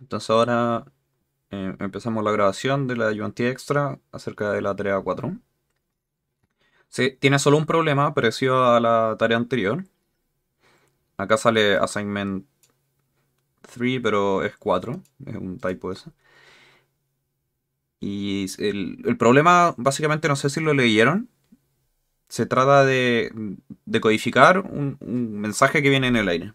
entonces ahora eh, empezamos la grabación de la ayudantía extra acerca de la tarea 4. Sí, tiene solo un problema parecido a la tarea anterior. Acá sale assignment 3, pero es 4. Es un typo ese. Y el, problema, básicamente, no sé si lo leyeron. Se trata de decodificar un mensaje que viene en el aire.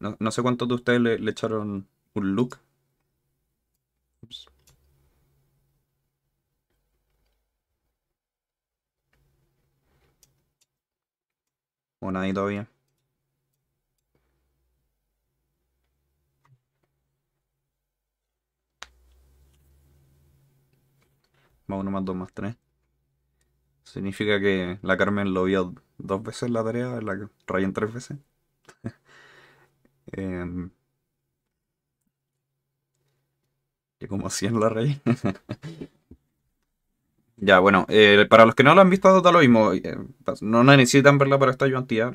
No, no sé cuántos de ustedes le, echaron un look. Ups. O nadie todavía. Más uno, más dos, más tres. Significa que la Carmen lo vio dos veces la tarea, la rayen tres veces. Eh, que como en la rey. ya, bueno, eh, para los que no lo han visto, Total lo mismo. Eh, no necesitan verla para esta ayudantía.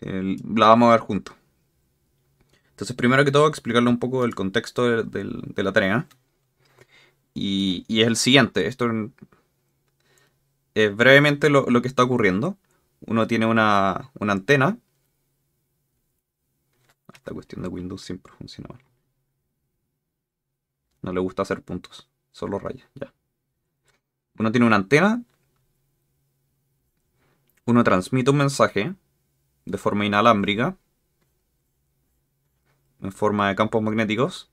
la vamos a ver juntos. Entonces, primero que todo, explicarle un poco el contexto de, la tarea. Y, es el siguiente. Esto es brevemente lo, lo que está ocurriendo. Uno tiene una, una antena esta cuestión de Windows siempre funciona No le gusta hacer puntos, solo rayas, ya. Uno tiene una antena, uno transmite un mensaje de forma inalámbrica, en forma de campos magnéticos,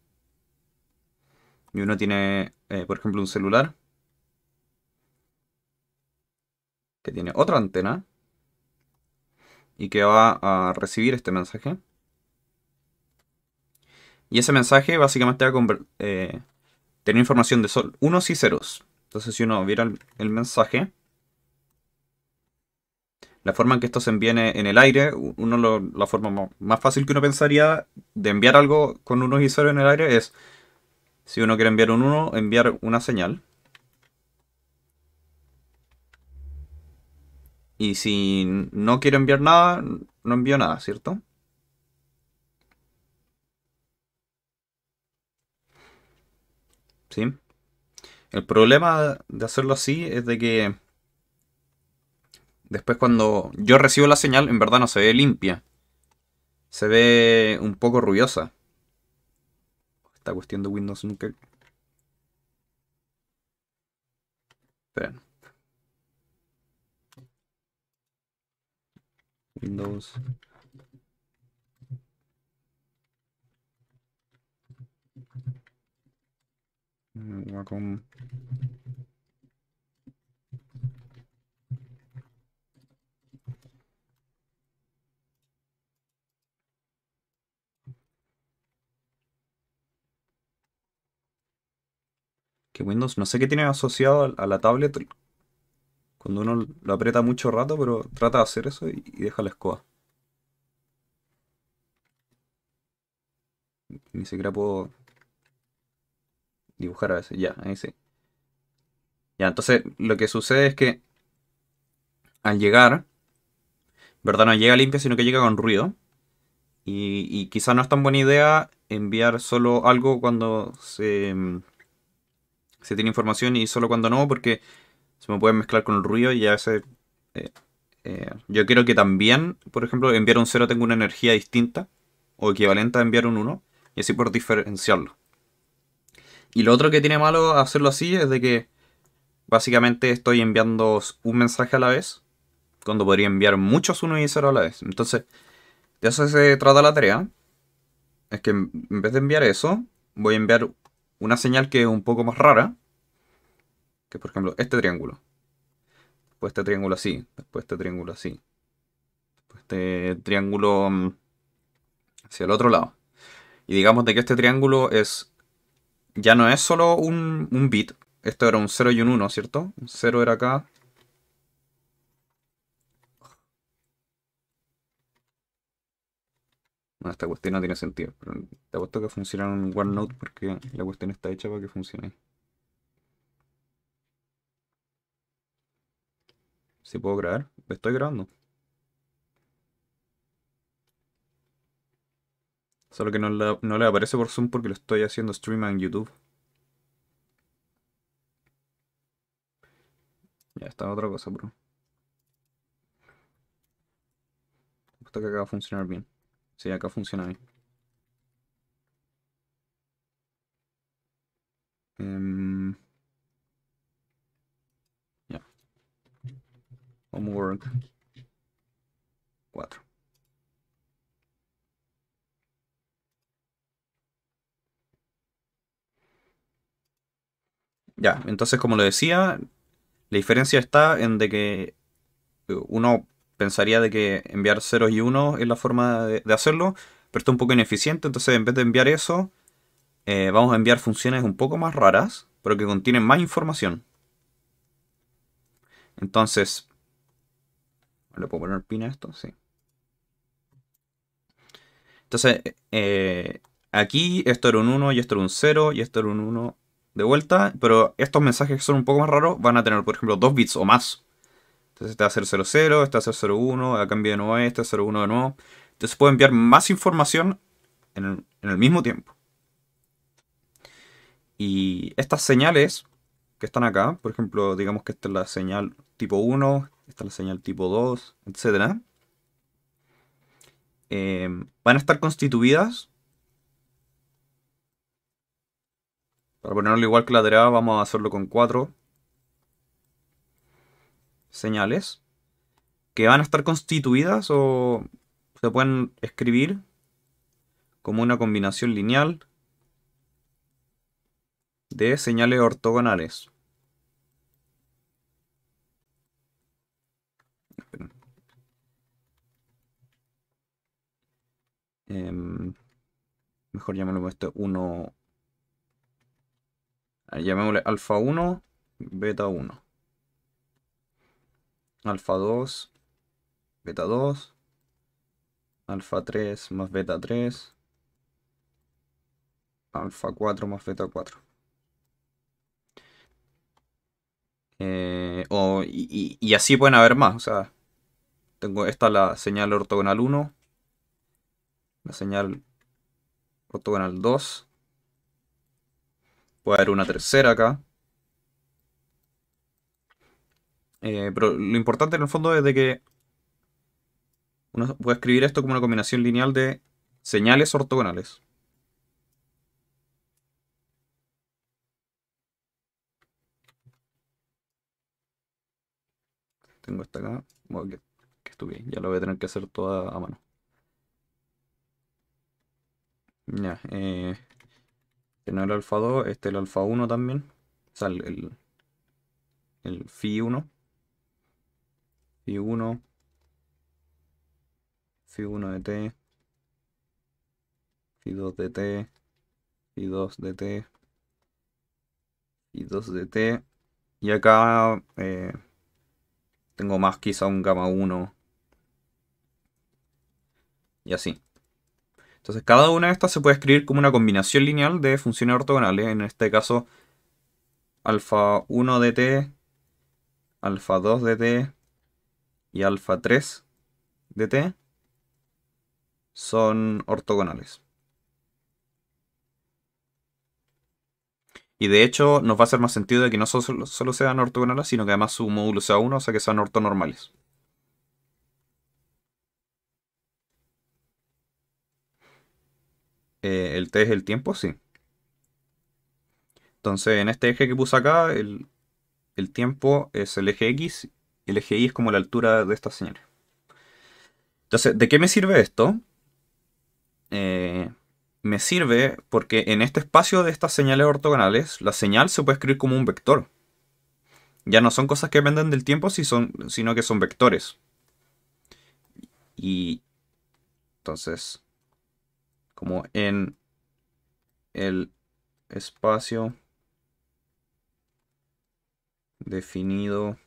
y uno tiene, eh, por ejemplo, un celular que tiene otra antena y que va a recibir este mensaje. Y ese mensaje básicamente va a eh, tener información de sol, unos y ceros. Entonces si uno viera el, mensaje, la forma en que esto se envía en el aire, la forma más fácil que uno pensaría de enviar algo con unos y ceros en el aire es, si uno quiere enviar un 1, enviar una señal. Y si no quiero enviar nada, no envío nada, ¿cierto? ¿sí? El problema de hacerlo así es de que después cuando yo recibo la señal, en verdad no se ve limpia. Se ve un poco rubiosa. Esta cuestión de Windows nunca... Esperen. Windows Mm, que Windows, no sé qué tiene asociado a la tablet cuando uno lo aprieta mucho rato, pero trata de hacer eso y, deja la escoba. Ni siquiera puedo Dibujar a veces, ya, ahí sí. Ya, entonces lo que sucede es que al llegar, ¿verdad? No llega limpia, sino que llega con ruido. Y, quizá no es tan buena idea enviar solo algo cuando mm, se, tiene información y solo cuando no, porque se me puede mezclar con el ruido y a veces... Eh, eh, yo quiero que también, por ejemplo, enviar un 0 tenga una energía distinta o equivalente a enviar un 1 y así por diferenciarlo. Y lo otro que tiene malo hacerlo así es de que básicamente estoy enviando un mensaje a la vez, cuando podría enviar muchos 1 y 0 a la vez. Entonces, de eso se trata la tarea. Es que en vez de enviar eso, voy a enviar una señal que es un poco más rara. Que por ejemplo, este triángulo. Después este triángulo así. Después este triángulo así. Después este triángulo mm, hacia el otro lado. Y digamos de que este triángulo es ya no es solo un, bit. Esto era un 0 y un 1, ¿cierto? Un 0 era acá. esta cuestión no tiene sentido, te apuesto que funciona en OneNote porque la cuestión está hecha para que funcione. Si puedo grabar, estoy grabando. Solo que no, le aparece por Zoom porque lo estoy haciendo stream en YouTube. Ya está otra cosa, bro. gusta que acá va a funcionar bien. Sí, acá funciona bien. Em, ya. yeah. Homework 4. Ya, entonces como lo decía, la diferencia está en de que eh, uno pensaría de que enviar ceros y unos es la forma de, hacerlo, pero está un poco ineficiente, entonces en vez de enviar eso, eh, vamos a enviar funciones un poco más raras, pero que contienen más información. Entonces, ¿le puedo poner pin a esto? Sí. Entonces, eh, aquí esto era un 1 y esto era un 0 y esto era un 1 de vuelta, pero estos mensajes que son un poco más raros van a tener, por ejemplo, dos bits o más. Entonces este va a ser 00, este va a ser 01, acá envía de nuevo este, 01 de nuevo. Entonces puede enviar más información en el, mismo tiempo. Y estas señales que están acá, por ejemplo, digamos que esta es la señal tipo 1, esta es la señal tipo 2, etcétera, eh, van a estar constituidas Para ponerlo igual que la derecha, vamos a hacerlo con cuatro señales que van a estar constituidas o se pueden escribir como una combinación lineal de señales ortogonales. Em, mejor llamémoslo esto 1, llamémosle alfa 1, beta 1. Alfa 2, beta 2. Alfa 3 más beta 3. Alfa 4 más beta 4. Eh, y, y, así pueden haber más. O sea, tengo esta la señal ortogonal 1. La señal ortogonal 2 Voy a haber una tercera acá. Eh, pero lo importante en el fondo es de que uno puede escribir esto como una combinación lineal de señales ortogonales. Tengo esta acá. Bueno, que, que estuve. Ya lo voy a tener que hacer toda a mano. Ya, eh, este no el alfa 2, este es el alfa 1 también, o sea, el, el, phi 1, phi 1, phi 1 de t, phi 2 de t, phi 2 de t, phi 2 de t, y acá eh, tengo más quizá un gamma 1 y así. Entonces cada una de estas se puede escribir como una combinación lineal de funciones ortogonales. En este caso, alfa 1 de t, alfa 2 de t y alfa 3 de t son ortogonales. Y de hecho nos va a hacer más sentido de que no solo, solo sean ortogonales, sino que además su módulo sea 1, o sea que sean ortonormales. Eh, el t es el tiempo, sí. Entonces, en este eje que puse acá, el, tiempo es el eje X, el eje Y es como la altura de esta señal. Entonces, ¿de qué me sirve esto? Eh, me sirve porque en este espacio de estas señales ortogonales, la señal se puede escribir como un vector. Ya no son cosas que dependen del tiempo, sino que son vectores. Y entonces, como en el espacio definido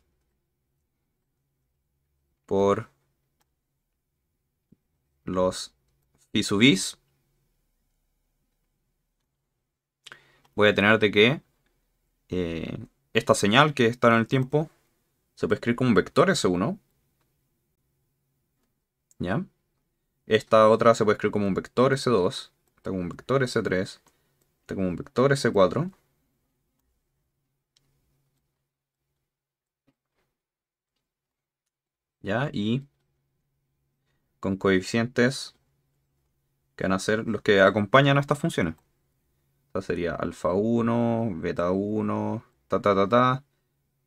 por los fisubis voy a tener de que eh, esta señal que está en el tiempo se puede escribir como un vector S1 ¿ya? Esta otra se puede escribir como un vector S2, Esta como un vector S3, Esta como un vector S4. ¿Ya? Y con coeficientes que van a ser los que acompañan a estas funciones. Esta sería alfa 1, beta 1, ta ta ta ta,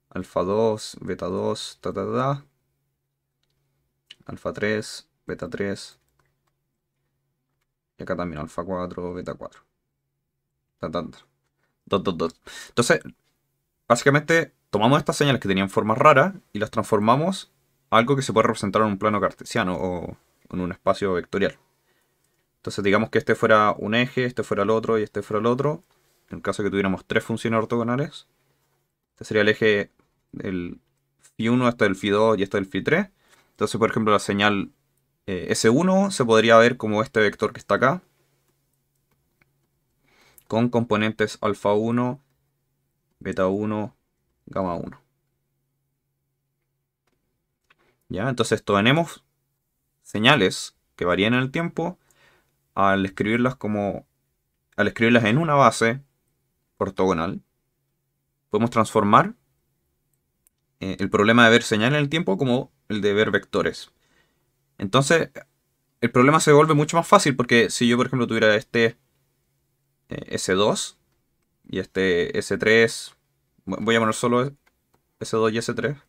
alfa 2, beta 2, ta ta ta, alfa 3, beta 3, y acá también alfa 4, beta 4. Ta, Entonces, básicamente tomamos estas señales que tenían formas raras y las transformamos a algo que se puede representar en un plano cartesiano o en un espacio vectorial. Entonces digamos que este fuera un eje, este fuera el otro y este fuera el otro. En el caso de que tuviéramos tres funciones ortogonales, este sería el eje del phi1 hasta este del phi2 y este del phi3. Entonces, por ejemplo, la señal eh, S1 se podría ver como este vector que está acá, con componentes alfa 1, beta 1, gamma 1. ¿Ya? Entonces tenemos señales que varían en el tiempo al escribirlas como al escribirlas en una base ortogonal. Podemos transformar eh, el problema de ver señales en el tiempo como el de ver vectores. Entonces, el problema se vuelve mucho más fácil porque si yo, por ejemplo, tuviera este eh, S2 y este S3, voy a poner solo S2 y S3.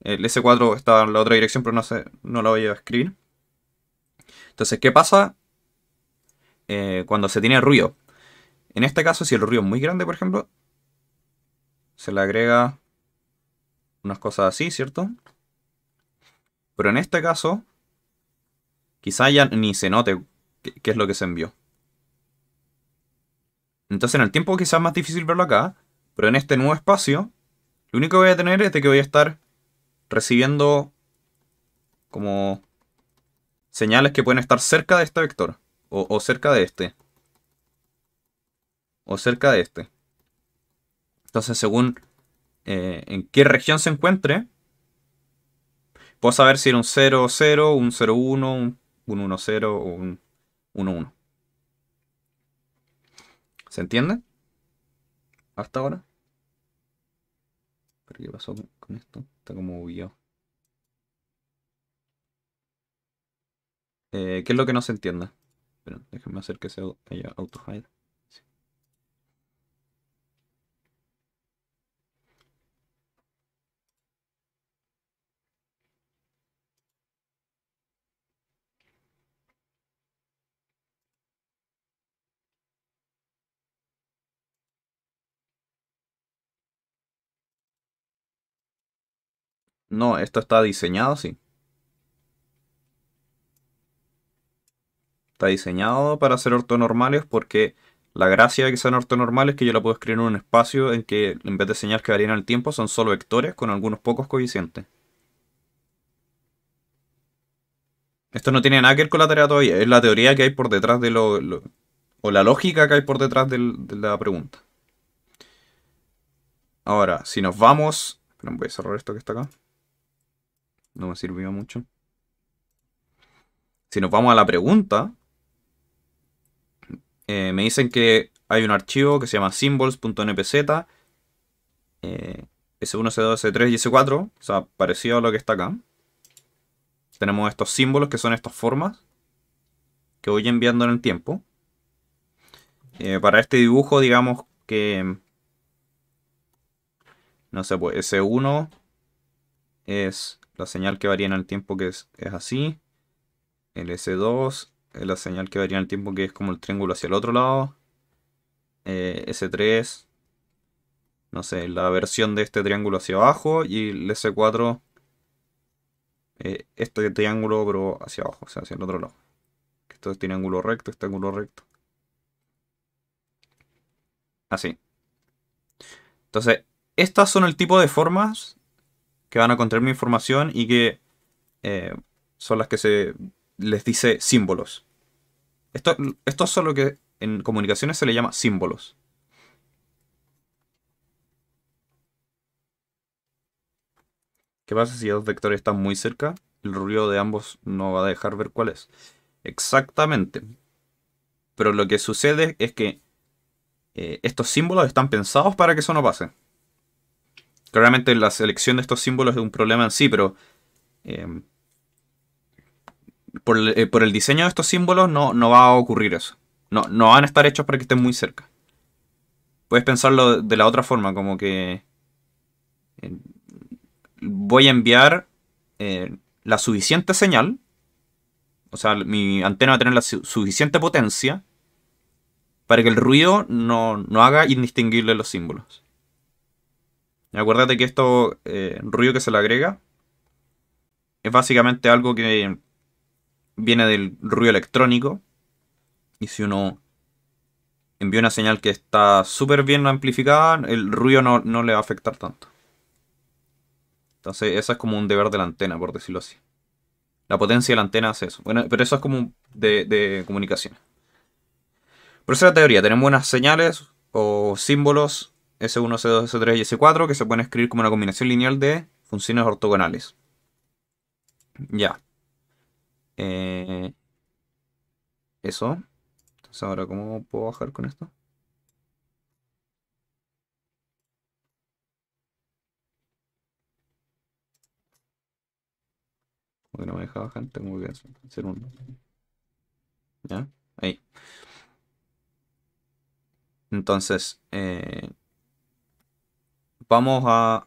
El S4 está en la otra dirección, pero no, sé, no la voy a escribir. Entonces, ¿qué pasa eh, cuando se tiene ruido? En este caso, si el ruido es muy grande, por ejemplo, se le agrega unas cosas así, ¿cierto? Pero en este caso, quizá ya ni se note qué es lo que se envió. Entonces en el tiempo quizás es más difícil verlo acá, pero en este nuevo espacio, lo único que voy a tener es de que voy a estar recibiendo como señales que pueden estar cerca de este vector, o, cerca de este, o cerca de este. Entonces según eh, en qué región se encuentre, Puedo saber si era un 0-0, un 0-1, un 1-0 o un 1-1. ¿Se entiende? Hasta ahora. ¿Pero qué pasó con esto? Está como bugueado. Eh, ¿Qué es lo que no se entiende? Pero déjenme hacer que sea auto -hide. No, esto está diseñado así. Está diseñado para ser ortonormales porque la gracia de que sean ortonormales es que yo la puedo escribir en un espacio en que en vez de señales que varían el tiempo son solo vectores con algunos pocos coeficientes. Esto no tiene nada que ver con la tarea todavía, es la teoría que hay por detrás de lo... o la lógica que hay por detrás de la pregunta. Ahora, si nos vamos... Esperen, voy a cerrar esto que está acá. No me sirvió mucho. Si nos vamos a la pregunta, eh, me dicen que hay un archivo que se llama symbols.npz, S1, eh, S2, S3 y S4, o sea, parecido a lo que está acá. Tenemos estos símbolos que son estas formas que voy enviando en el tiempo. Eh, para este dibujo, digamos que... No sé, pues S1 es la señal que varía en el tiempo que es, así, el S2 es la señal que varía en el tiempo que es como el triángulo hacia el otro lado, eh, S3, no sé, la versión de este triángulo hacia abajo y el S4, eh, este triángulo pero hacia abajo, o sea, hacia el otro lado. Esto es triángulo recto, este ángulo recto. Así. Entonces, estas son el tipo de formas que van a contener mi información y que eh, son las que se les dice símbolos. Esto, estos son lo que en comunicaciones se le llama símbolos. ¿Qué pasa si dos vectores están muy cerca? El ruido de ambos no va a dejar ver cuál es. Exactamente. Pero lo que sucede es que eh, estos símbolos están pensados para que eso no pase. Claramente la selección de estos símbolos es un problema en sí, pero em, eh, por, el diseño de estos símbolos no, va a ocurrir eso. No, van a estar hechos para que estén muy cerca. Puedes pensarlo de la otra forma, como que em, voy a enviar eh, la suficiente señal, o sea, mi antena va a tener la suficiente potencia para que el ruido no, no haga indistinguible los símbolos. Acuérdate que esto, eh, ruido que se le agrega, es básicamente algo que viene del ruido electrónico. Y si uno envía una señal que está súper bien amplificada, el ruido no, le va a afectar tanto. Entonces, eso es como un deber de la antena, por decirlo así. La potencia de la antena hace eso. Bueno, pero eso es como de, de comunicación. Pero eso es la teoría. Tenemos buenas señales o símbolos S1, S2, S3 y S4 que se pueden escribir como una combinación lineal de funciones ortogonales. Ya. Eh, eso. Entonces ahora, ¿cómo puedo bajar con esto? Porque no me deja bajar, tengo que hacer un... ¿Ya? Ahí. Entonces, eh, Vamos a,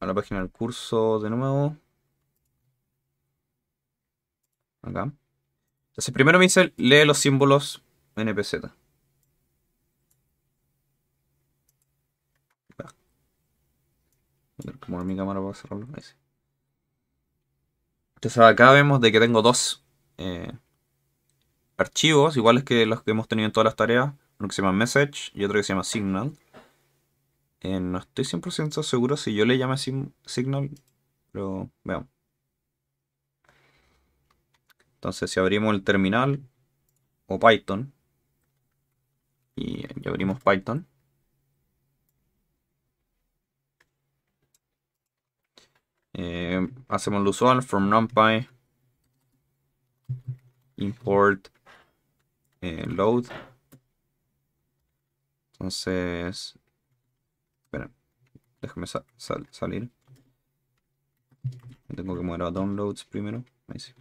a la página del curso de nuevo. Acá. Entonces primero me dice lee los símbolos NPZ. E Entonces acá vemos de que tengo dos eh, archivos, iguales que los que hemos tenido en todas las tareas uno que se llama Message y otro que se llama Signal. Eh, no estoy 100% seguro si yo le llamo Signal, pero veamos. Entonces si abrimos el terminal o Python y, abrimos Python. Eh, hacemos lo usual from numpy import eh, load entonces, espera, déjame salir. Tengo que mover a downloads primero. Ahí sí.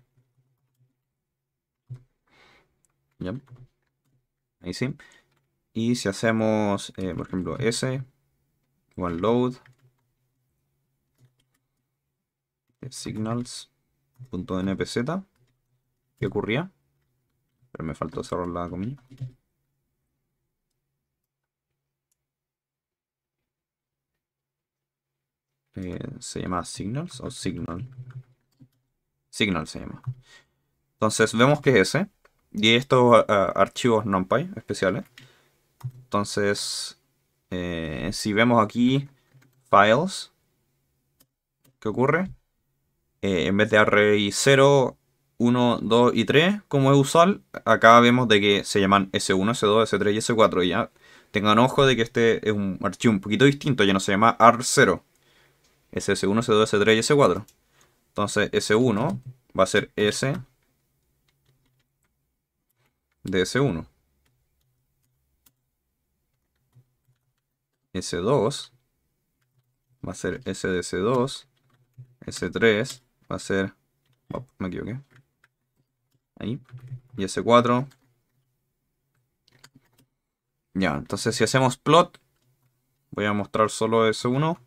¿Ya? Ahí sí. Y si hacemos, eh, por ejemplo, S, one load, eh, signals.npz, ¿qué ocurría? Pero me faltó cerrar la comida. Eh, se llama Signals o Signal. Signal se llama. Entonces vemos que es ese. Y estos ah, ah, archivos NumPy especiales. Entonces, eh, si vemos aquí Files, ¿qué ocurre? Eh, en vez de array 0, 1, 2 y 3, como es usual, acá vemos de que se llaman S1, S2, S3 y S4. Y ya tengan ojo de que este es un archivo un poquito distinto, ya no se llama AR0. S1, S2, S3 y S4. Entonces S1 va a ser S de S1. S2 va a ser S de S2. S3 va a ser... me equivoqué. Ahí. Y S4. Ya, entonces si hacemos plot, voy a mostrar solo S1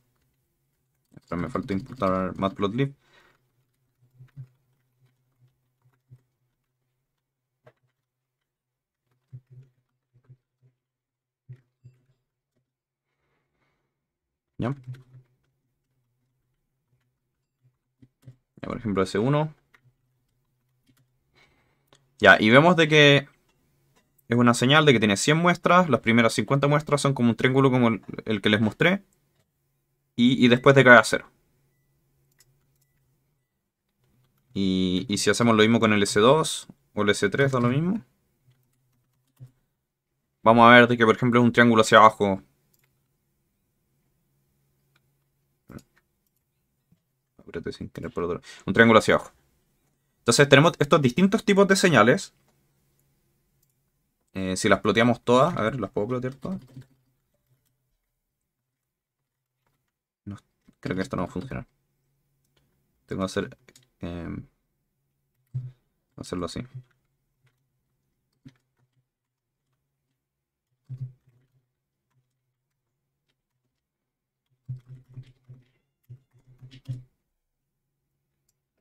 me falta importar matplotlib. ¿Ya? por ejemplo, ese 1 Ya, y vemos de que es una señal de que tiene 100 muestras. Las primeras 50 muestras son como un triángulo como el que les mostré y, y después decae a cero. Y, si hacemos lo mismo con el S2 o el S3, da lo mismo. Vamos a ver de que, por ejemplo, es un triángulo hacia abajo. Un triángulo hacia abajo. Entonces tenemos estos distintos tipos de señales. Eh, si las ploteamos todas, a ver, las puedo plotear todas. Creo que esto no va a Tengo que hacer... Em, hacerlo así.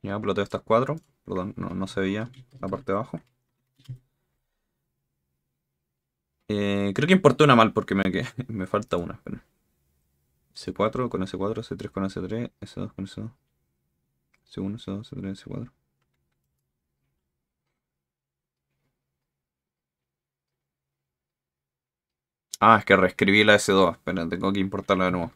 Ya ploteo estas cuatro, no, no se veía la parte de abajo. Eh, creo que importé una mal porque me, me falta una. Pero... C4 con S4, C3 con S3, S2 con S2. C1, C2, C3, C4. Ah, es que reescribí la S2. Espera, tengo que importarla de nuevo.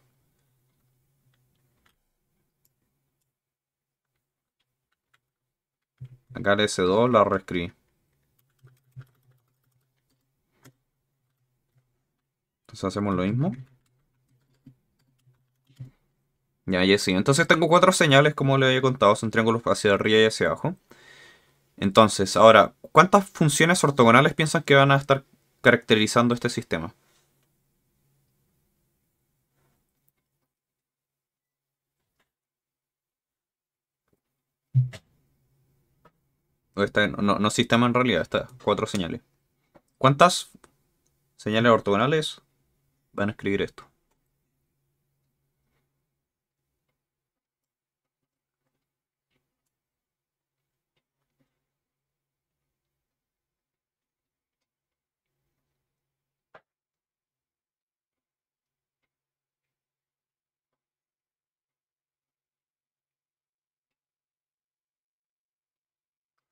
Acá la S2 la reescribí. Entonces hacemos lo mismo. Ya, ya sí. Entonces tengo cuatro señales, como le había contado, son triángulos hacia arriba y hacia abajo. Entonces, ahora, ¿cuántas funciones ortogonales piensan que van a estar caracterizando este sistema? no, no sistema en realidad, estas cuatro señales. ¿Cuántas señales ortogonales van a escribir esto?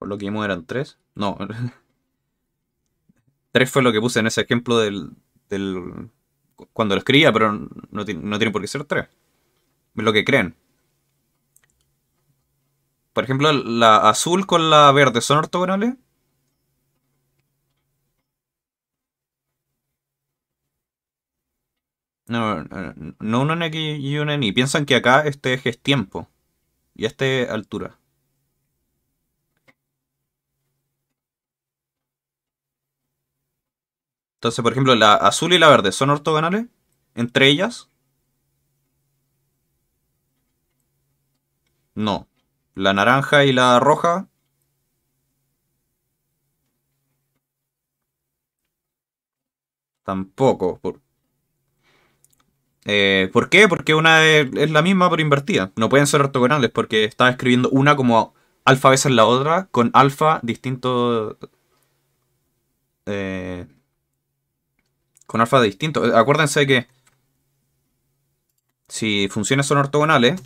lo que vimos eran tres. No. tres fue lo que puse en ese ejemplo del, cuando lo escribía, pero no, tiene, por qué ser tres. Es lo que creen. Por ejemplo, la azul con la verde son ortogonales. No, no, no en aquí y una y. Piensan que acá este eje es tiempo y este altura. Entonces, por ejemplo, la azul y la verde son ortogonales entre ellas. No. La naranja y la roja. Tampoco. Por... Eh, qué? Porque una es, la misma pero invertida. No pueden ser ortogonales porque está escribiendo una como alfa veces la otra con alfa distinto... Eh, con alfa distinto. Eh, acuérdense que si funciones son ortogonales,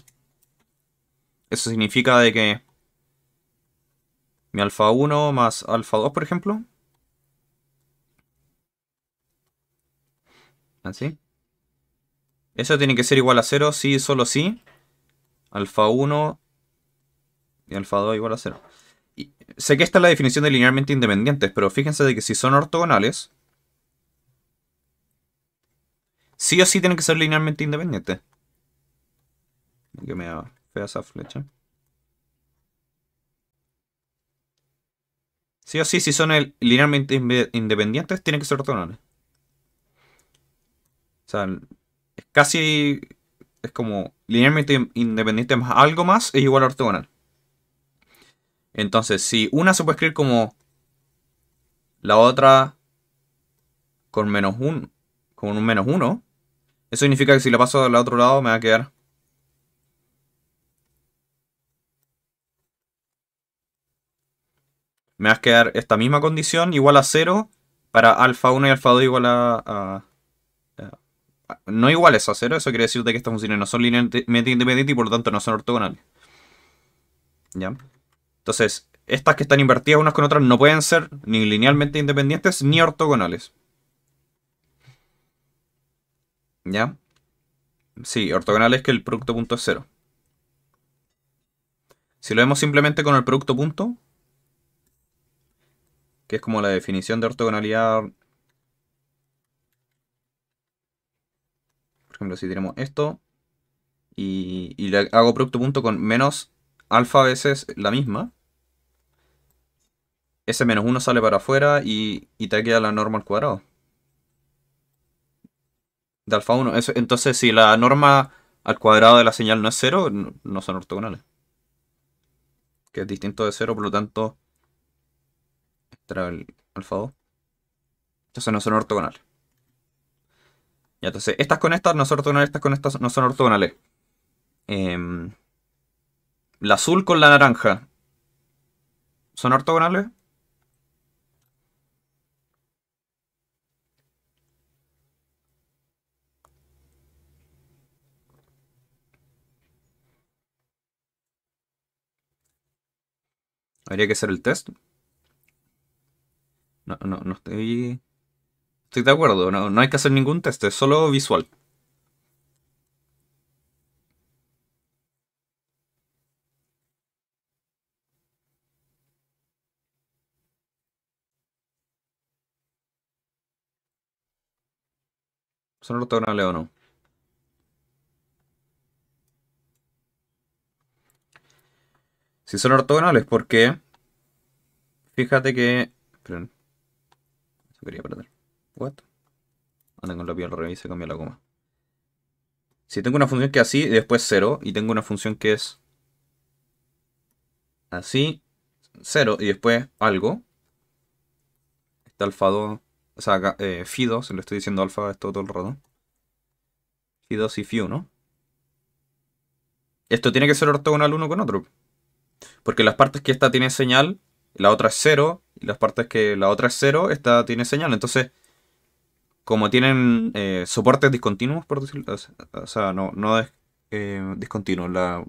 eso significa de que mi alfa 1 más alfa 2, por ejemplo. Así. Eso tiene que ser igual a 0, sí, solo sí. Alfa 1 y alfa 2 igual a 0. sé que esta es la definición de linealmente independientes, pero fíjense de que si son ortogonales, Sí o sí tienen que ser linealmente independientes. Que me da fea esa flecha. Sí o sí, si son linealmente independientes, tienen que ser ortogonales. O sea, es casi... Es como linealmente independiente más algo más es igual a ortogonal. Entonces, si una se puede escribir como la otra con menos un, con un menos uno, eso significa que si la paso al otro lado me va a quedar... Me va a quedar esta misma condición igual a 0 para alfa 1 y alfa 2 igual a, no iguales a 0, eso quiere decir que estas funciones no son linealmente independientes y por lo tanto no son ortogonales. ¿Ya? Entonces, estas que están invertidas unas con otras no pueden ser ni linealmente independientes ni ortogonales. ¿Ya? Sí, ortogonal es que el producto punto es cero. Si lo vemos simplemente con el producto punto, que es como la definición de ortogonalidad. Por ejemplo, si tenemos esto y, le hago producto punto con menos alfa veces la misma, ese menos 1 sale para afuera y, y te queda la norma al cuadrado de alfa 1. entonces, si la norma al cuadrado de la señal no es cero, no, son ortogonales. Que es distinto de cero, por lo tanto, el alfa 2. Entonces no son ortogonales. Ya, entonces, estas con estas no son ortogonales, estas con estas no son ortogonales. Em, la azul con la naranja. ¿Son ortogonales? Habría que hacer el test. No, no, no estoy... Estoy de acuerdo, no, hay que hacer ningún test, es solo visual. Son leer o no. Si son ortogonales, porque fíjate que. Esperen, Eso quería perder. What? Anda con la piel al y cambia la coma. Si tengo una función que es así y después 0, y tengo una función que es así, 0 y después algo, está alfa 2, o sea, acá, 2, eh, le estoy diciendo alfa esto todo el rato. Phi 2 y phi 1. Esto tiene que ser ortogonal uno con otro. Porque las partes que esta tiene señal, la otra es cero, y las partes que la otra es cero, esta tiene señal. Entonces, como tienen eh, soportes discontinuos, por decirlo, o sea, no, es eh, discontinuos,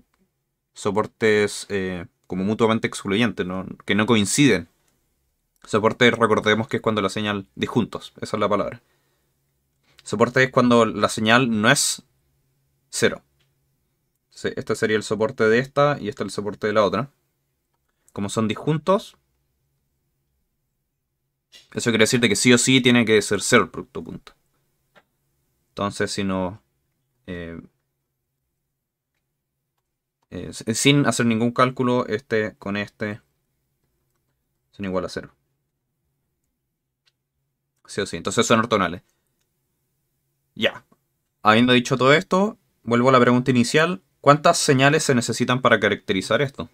soportes eh, como mutuamente excluyentes, que no coinciden. Soporte, recordemos que es cuando la señal disjuntos, esa es la palabra. Soporte es cuando la señal no es cero este sería el soporte de esta y este el soporte de la otra. Como son disjuntos, eso quiere decir que sí o sí tiene que ser cero el producto punto. Entonces, si no... Eh, eh, sin hacer ningún cálculo, este con este son igual a cero. Sí o sí, entonces son ortonales. Ya. Habiendo dicho todo esto, vuelvo a la pregunta inicial. ¿Cuántas señales se necesitan para caracterizar esto?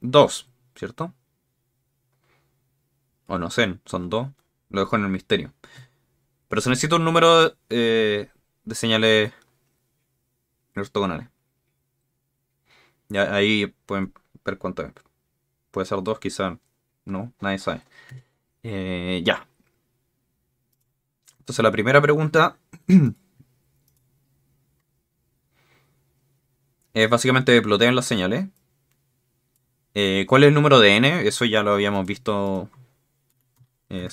Dos, ¿cierto? O no sé, son dos. Lo dejo en el misterio. Pero se necesita un número eh, de señales ortogonales. Ya ahí pueden ver cuántas. Puede ser dos, quizás no, nadie sabe. Eh, ya. Entonces la primera pregunta es básicamente plotean las señales. Eh, ¿Cuál es el número de n? Eso ya lo habíamos visto. Eh,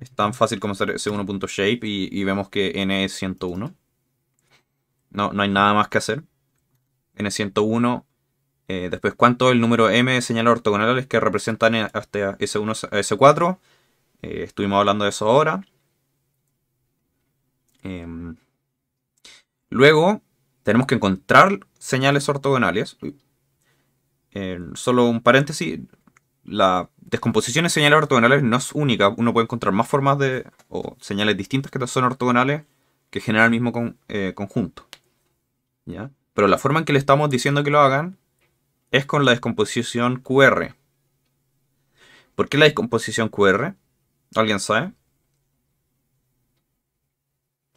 es tan fácil como hacer ese 1.shape y, y vemos que n es 101. No, no hay nada más que hacer. n es 101 eh, después, ¿cuánto el número m de señales ortogonales que representan hasta S1 a S4? Este eh, estuvimos hablando de eso ahora. Em, luego, tenemos que encontrar señales ortogonales. Em, solo un paréntesis. La descomposición de señales ortogonales no es única. Uno puede encontrar más formas de. o señales distintas que son ortogonales que generan el mismo eh, conjunto. ¿Ya? Pero la forma en que le estamos diciendo que lo hagan es con la descomposición QR. ¿Por qué la descomposición QR? ¿Alguien sabe?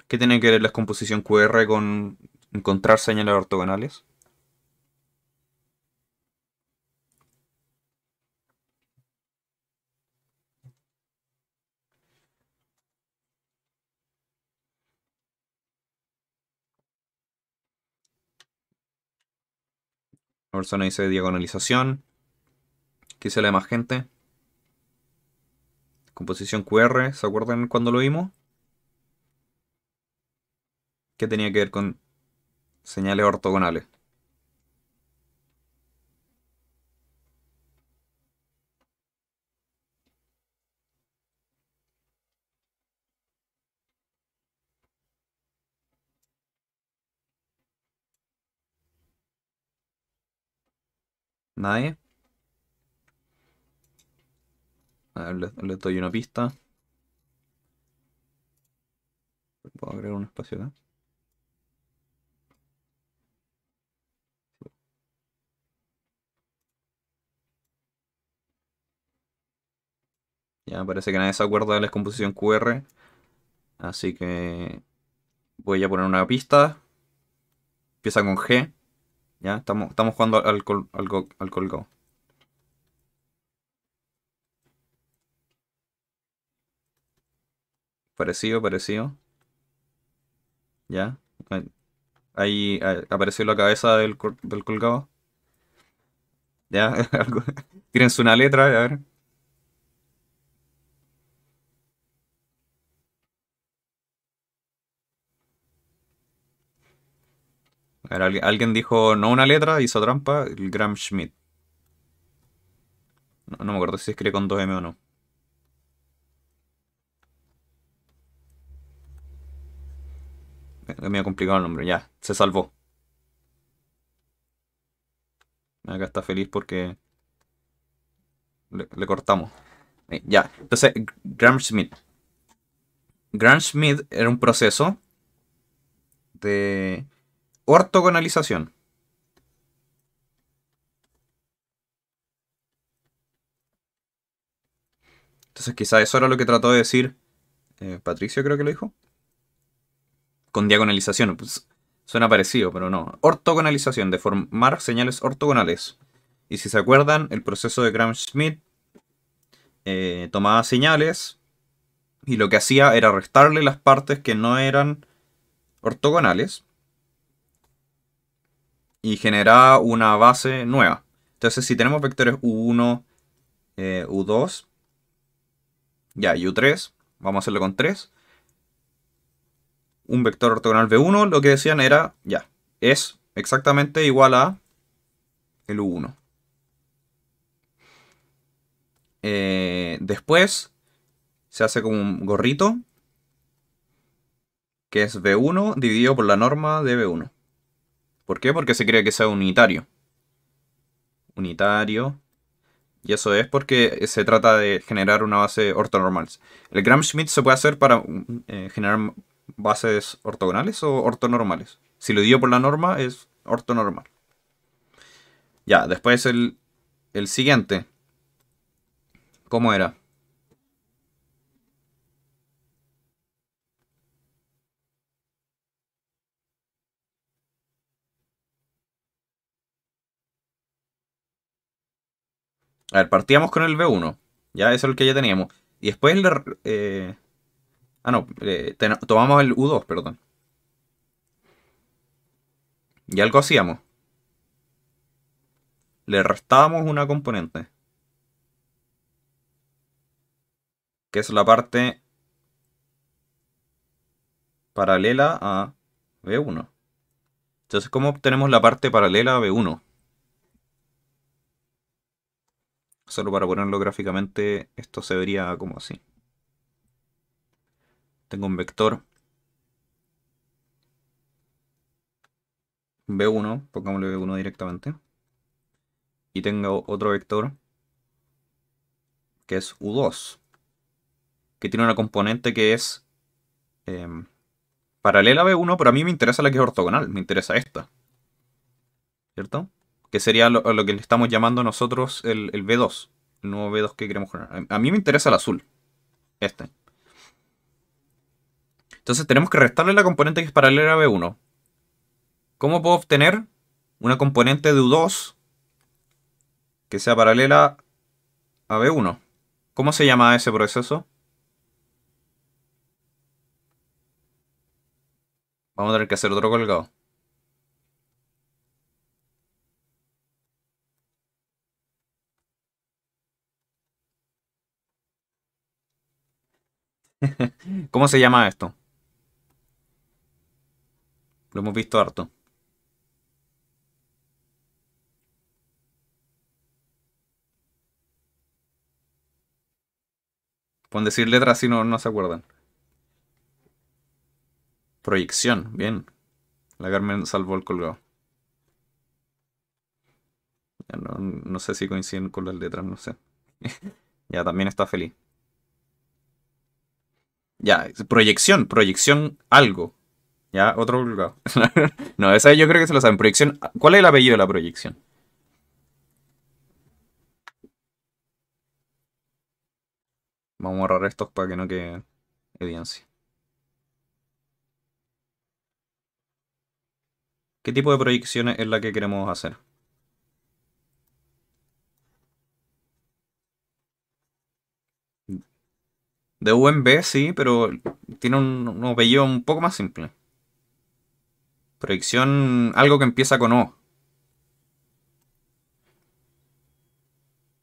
¿Qué tiene que ver la descomposición QR con encontrar señales ortogonales? La persona dice diagonalización. ¿Qué dice la demás gente? Composición QR, ¿se acuerdan cuando lo vimos? ¿Qué tenía que ver con señales ortogonales? Nadie. A ver, doy una pista. Puedo agregar un espacio acá. Ya parece que nadie se acuerda de la descomposición QR. Así que voy a poner una pista. Empieza con G. ¿Ya? Estamos, estamos jugando al, al, colgado. Parecido, parecido. ¿Ya? Ahí, apareció la cabeza del, del colgado. ¿Ya? Tírense una letra, a ver. alguien dijo no una letra, hizo trampa, el Graham Schmidt. No, me acuerdo si escribe con 2M o no. Me ha complicado el nombre, ya, se salvó. Acá está feliz porque le, cortamos. Eh, ya, entonces, Graham Schmidt. Graham Schmidt era un proceso de Ortogonalización. Entonces quizá eso era lo que trató de decir eh, Patricio, creo que lo dijo. Con diagonalización, pues suena parecido, pero no. Ortogonalización, de formar señales ortogonales. Y si se acuerdan, el proceso de Gram-Schmidt eh, tomaba señales y lo que hacía era restarle las partes que no eran ortogonales y genera una base nueva. Entonces, si tenemos vectores U1, U2, eh, ya, y U3, vamos a hacerlo con 3. Un vector ortogonal V1, lo que decían era, ya, es exactamente igual a el U1. Eh, después se hace como un gorrito, que es V1 dividido por la norma de V1. ¿Por qué? Porque se cree que sea unitario. Unitario. Y eso es porque se trata de generar una base ortonormal. El Gram-Schmidt se puede hacer para mm, eh, generar bases ortogonales o ortonormales. Si lo dio por la norma, es ortonormal. Ya, después el, el siguiente. ¿Cómo era? A ver, partíamos con el B1. Ya, eso es el que ya teníamos. Y después le... Eh, ah, no. Eh, tomamos el U2, perdón. Y algo hacíamos. Le restábamos una componente. Que es la parte paralela a B1. Entonces, ¿cómo obtenemos la parte paralela a B1? Solo para ponerlo gráficamente, esto se vería como así. Tengo un vector. B1, pongámosle B1 directamente. Y tengo otro vector que es U2. Que tiene una componente que es em, paralela a B1, pero a mí me interesa la que es ortogonal, me interesa esta. ¿Cierto? Que sería lo, que le estamos llamando nosotros el, el B2. No B2 que queremos jugar. A mí me interesa el azul. Este. Entonces tenemos que restarle la componente que es paralela a B1. ¿Cómo puedo obtener una componente de U2 que sea paralela a B1? ¿Cómo se llama ese proceso? Vamos a tener que hacer otro colgado. ¿Cómo se llama esto? Lo hemos visto harto. Pueden decir letras si no, no se acuerdan. Proyección, bien. La Carmen salvó el colgado. Ya no sé si coinciden con las letras, no sé. ya también está feliz. Ya, proyección, proyección algo. Ya, otro vulgar. no, esa yo creo que se lo saben. Proyección. ¿Cuál es el apellido de la proyección? Vamos a borrar estos para que no quede evidencia. ¿Qué tipo de proyecciones es la que queremos hacer? De B, sí, pero tiene un, un un poco más simple. Proyección, algo que empieza con O.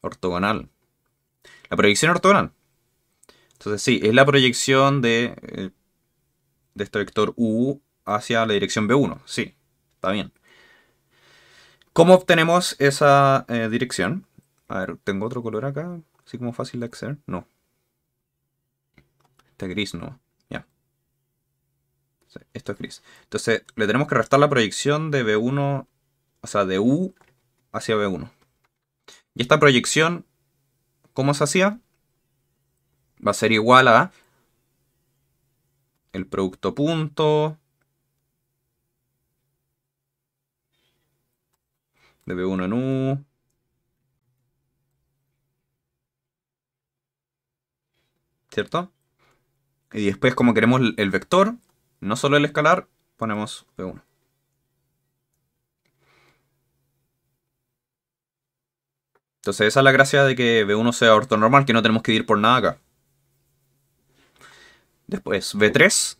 Ortogonal. La proyección ortogonal. Entonces sí, es la proyección de, eh, de este vector U hacia la dirección B1. Sí, está bien. ¿Cómo obtenemos esa eh, dirección? A ver, ¿tengo otro color acá? Así como fácil de acceder. No, es este gris no. Ya. Esto es gris. Entonces le tenemos que restar la proyección de B1, o sea, de U hacia B1. Y esta proyección, ¿cómo se hacía? Va a ser igual a el producto punto de B1 en U ¿cierto? Y después, como queremos el vector, no solo el escalar, ponemos v 1 Entonces esa es la gracia de que B1 sea ortonormal, que no tenemos que ir por nada acá. Después, B3.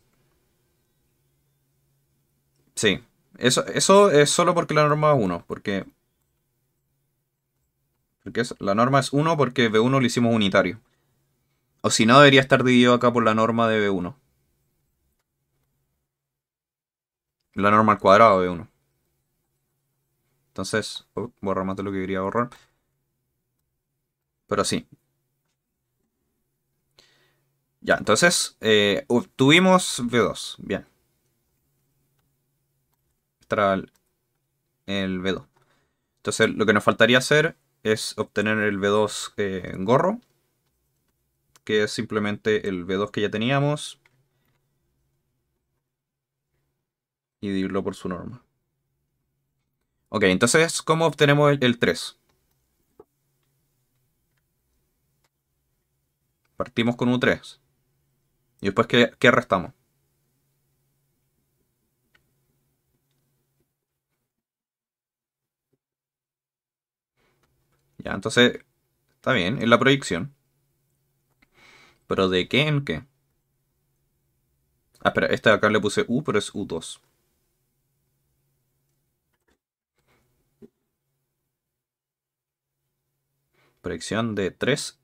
Sí, eso, es solo porque la norma es 1, porque... Porque la norma es 1 porque B1 lo hicimos unitario. O si no, debería estar dividido acá por la norma de B1. La norma al cuadrado de B1. Entonces, oh, más de lo que quería borrar. Pero sí. Ya, entonces, eh, obtuvimos B2. Bien. Estará el, B2. Entonces, lo que nos faltaría hacer es obtener el B2 eh, en gorro que es simplemente el B2 que ya teníamos y dividirlo por su norma. Ok, entonces, ¿cómo obtenemos el, 3? Partimos con un 3. ¿Y después qué, qué restamos? Ya, entonces, está bien, en la proyección. ¿Pero de qué en qué? Ah, pero esta de acá le puse U, pero es U2. Proyección de 3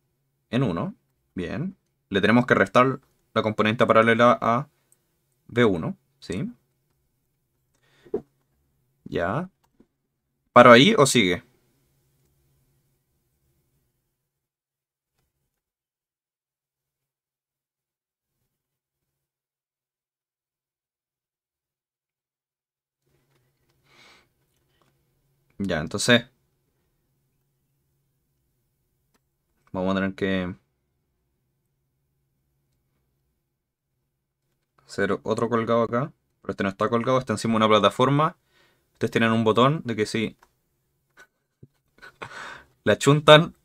en 1. Bien. Le tenemos que restar la componente paralela a B1. ¿Sí? Ya. ¿Paro ahí o sigue? Ya, entonces. Vamos a tener que. Hacer otro colgado acá. Pero este no está colgado, está encima de una plataforma. Ustedes tienen un botón de que si. la chuntan,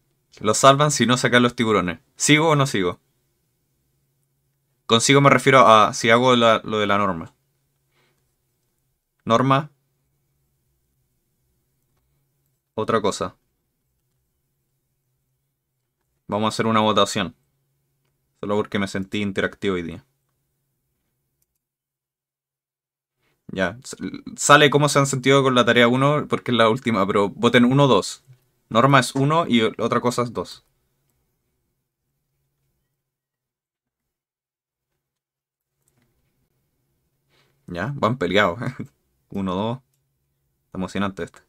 lo salvan si no sacan los tiburones. ¿Sigo o no sigo? Consigo me refiero a si hago lo de la norma. Norma, otra cosa. Vamos a hacer una votación. Solo porque me sentí interactivo hoy día. Ya, sale cómo se han sentido con la tarea 1 porque es la última, pero voten 1 o 2. Norma es 1 y otra cosa es 2. Ya, van peleados. 1, 2. Está emocionante este.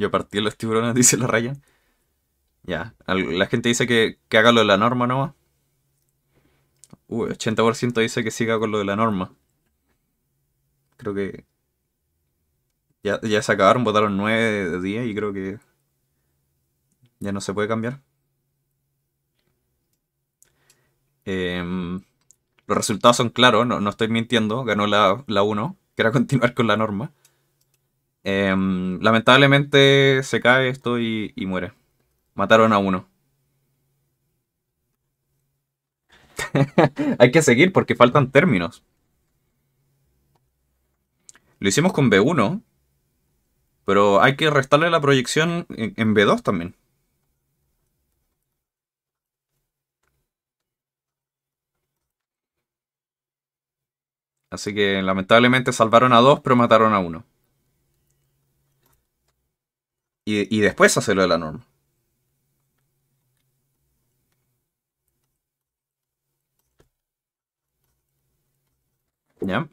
Yo partí los tiburones, dice la raya. Ya, la gente dice que, haga lo de la norma nomás. Uy, uh, 80% dice que siga con lo de la norma. Creo que. Ya, se acabaron, votaron 9 de 10 y creo que. Ya no se puede cambiar. Em, los resultados son claros, no, estoy mintiendo. Ganó la, la 1, que era continuar con la norma. Em, lamentablemente se cae esto y, y muere. Mataron a uno. Hay que seguir porque faltan términos. Lo hicimos con B1, pero hay que restarle la proyección en, B2 también. Así que lamentablemente salvaron a dos, pero mataron a uno y, después hacerlo de la norma. ¿Ya?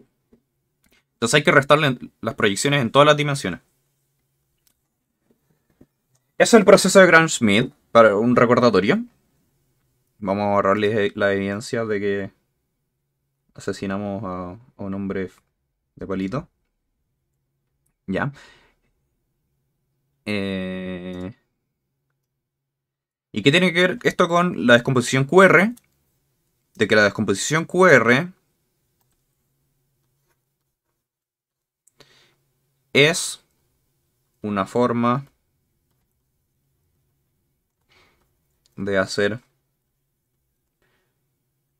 Entonces hay que restarle las proyecciones en todas las dimensiones. es el proceso de Gram-Schmidt, para un recordatorio. Vamos a ahorrarles la evidencia de que asesinamos a un hombre de palito. Ya. Eh, ¿Y que tiene que ver esto con la descomposición QR? De que la descomposición QR es una forma de hacer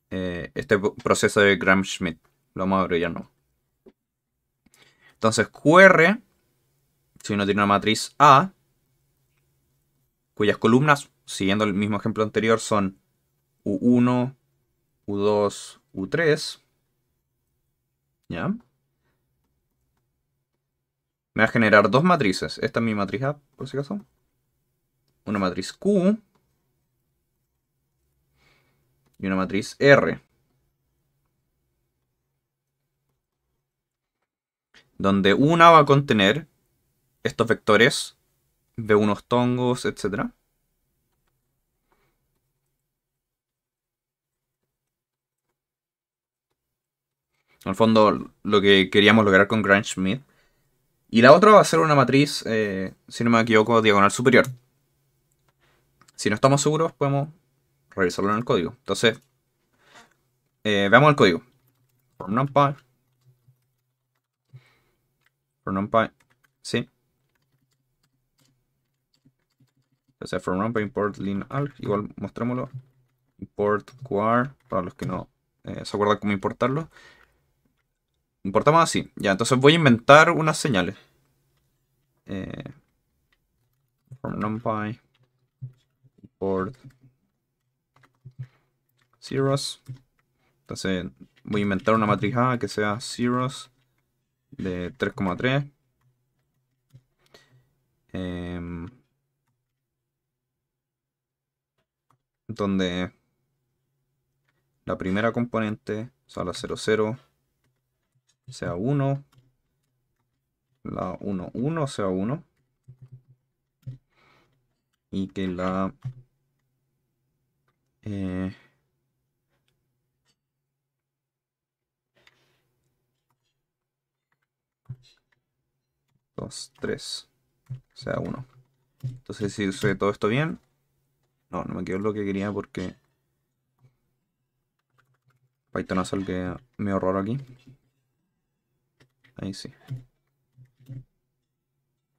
eh, este proceso de Gram-Schmidt. Lo vamos a ya ¿no? Entonces, QR si uno tiene una matriz A, cuyas columnas, siguiendo el mismo ejemplo anterior, son U1, U2, U3, ¿ya? Me va a generar dos matrices. Esta es mi matriz A, por si acaso. Una matriz Q y una matriz R. Donde una va a contener estos vectores de unos tongos, etcétera. Al fondo, lo que queríamos lograr con Grand Schmidt. Y la otra va a ser una matriz, eh, si no me equivoco, diagonal superior. Si no estamos seguros, podemos revisarlo en el código. Entonces, eh, veamos el código. From numpy. From numpy. Sí. Entonces from NumPy, import linalg, igual mostrémoslo. Import qr, para los que no eh, se acuerdan cómo importarlo. Importamos así. Ya, entonces voy a inventar unas señales. Eh, from numpy import zeros. Entonces voy a inventar una matriz A que sea zeros de 3,3. Eh, em, donde la primera componente, o sea, la 00 sea 1, la 11 sea 1, y que la eh, dos, sea 1. Entonces si sucede todo esto bien, no, no me quedó lo que quería porque Python hace el que me horror aquí. Ahí sí.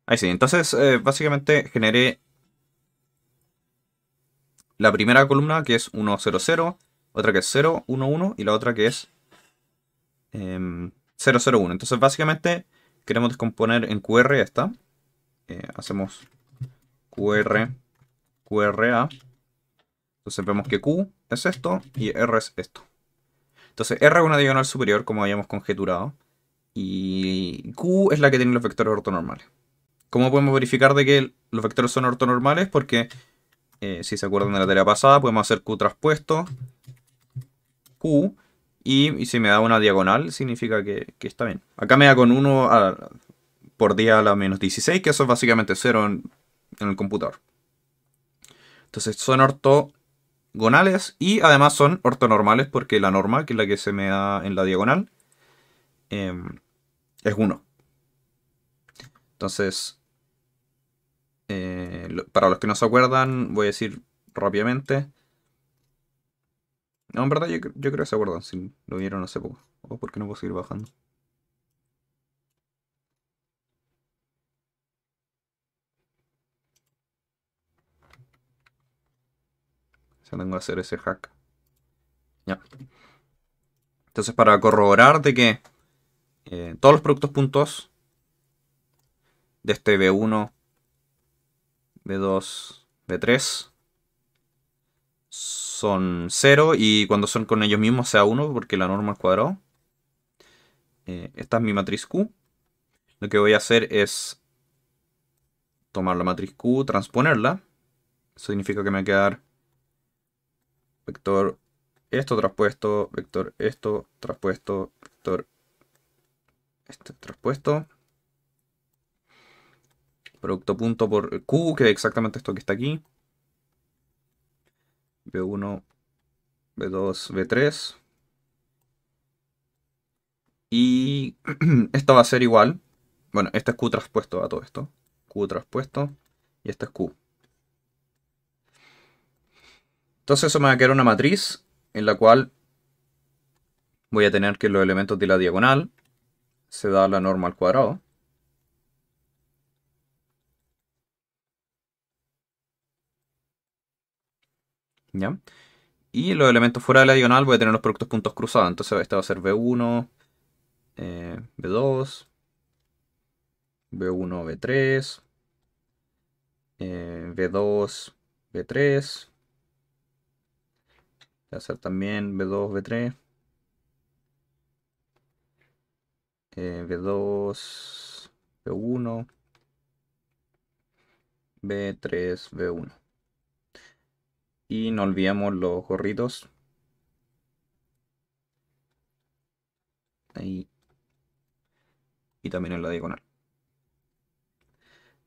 Ahí sí, entonces eh, básicamente generé la primera columna que es 100, otra que es 011 y la otra que es eh, em, 001. Entonces básicamente queremos descomponer en QR esta. Eh, hacemos QR QRA. Entonces vemos que Q es esto y R es esto. Entonces R es una diagonal superior, como habíamos conjeturado. Y Q es la que tiene los vectores ortonormales. ¿Cómo podemos verificar de que los vectores son ortonormales? Porque, eh, si se acuerdan de la tarea pasada, podemos hacer Q traspuesto, Q, y, si me da una diagonal, significa que, está bien. Acá me da con 1 por día a la menos 16, que eso es básicamente 0 en el computador. Entonces son ortogonales y además son ortonormales porque la norma, que es la que se me da en la diagonal, em, es 1. Entonces, eh, para los que no se acuerdan, voy a decir rápidamente. No, en verdad yo, creo que se acuerdan, si lo vieron hace poco. O qué no puedo seguir bajando. tengo que hacer ese hack. Ya. Entonces, para corroborar de que eh, todos los productos puntos de este B1, B2, B3 son 0 y cuando son con ellos mismos sea 1 porque la norma al cuadrado. Eh, esta es mi matriz Q. Lo que voy a hacer es tomar la matriz Q, transponerla. Eso significa que me va a quedar vector esto traspuesto, vector esto traspuesto, vector este traspuesto. Producto punto por Q, que es exactamente esto que está aquí. v 1 v 2 B3. Y esto va a ser igual. Bueno, este es Q traspuesto a todo esto. Q traspuesto y este es Q. Entonces eso me va a quedar una matriz en la cual voy a tener que los elementos de la diagonal se da la norma al cuadrado. ¿Ya? Y los elementos fuera de la diagonal voy a tener los productos puntos cruzados. Entonces este va a ser B1, eh, B2, B1, B3, eh, B2, B3, Voy a hacer también B2, B3. B2, B1. B3, B1. Y no olvidemos los gorritos. Ahí. Y también en la diagonal.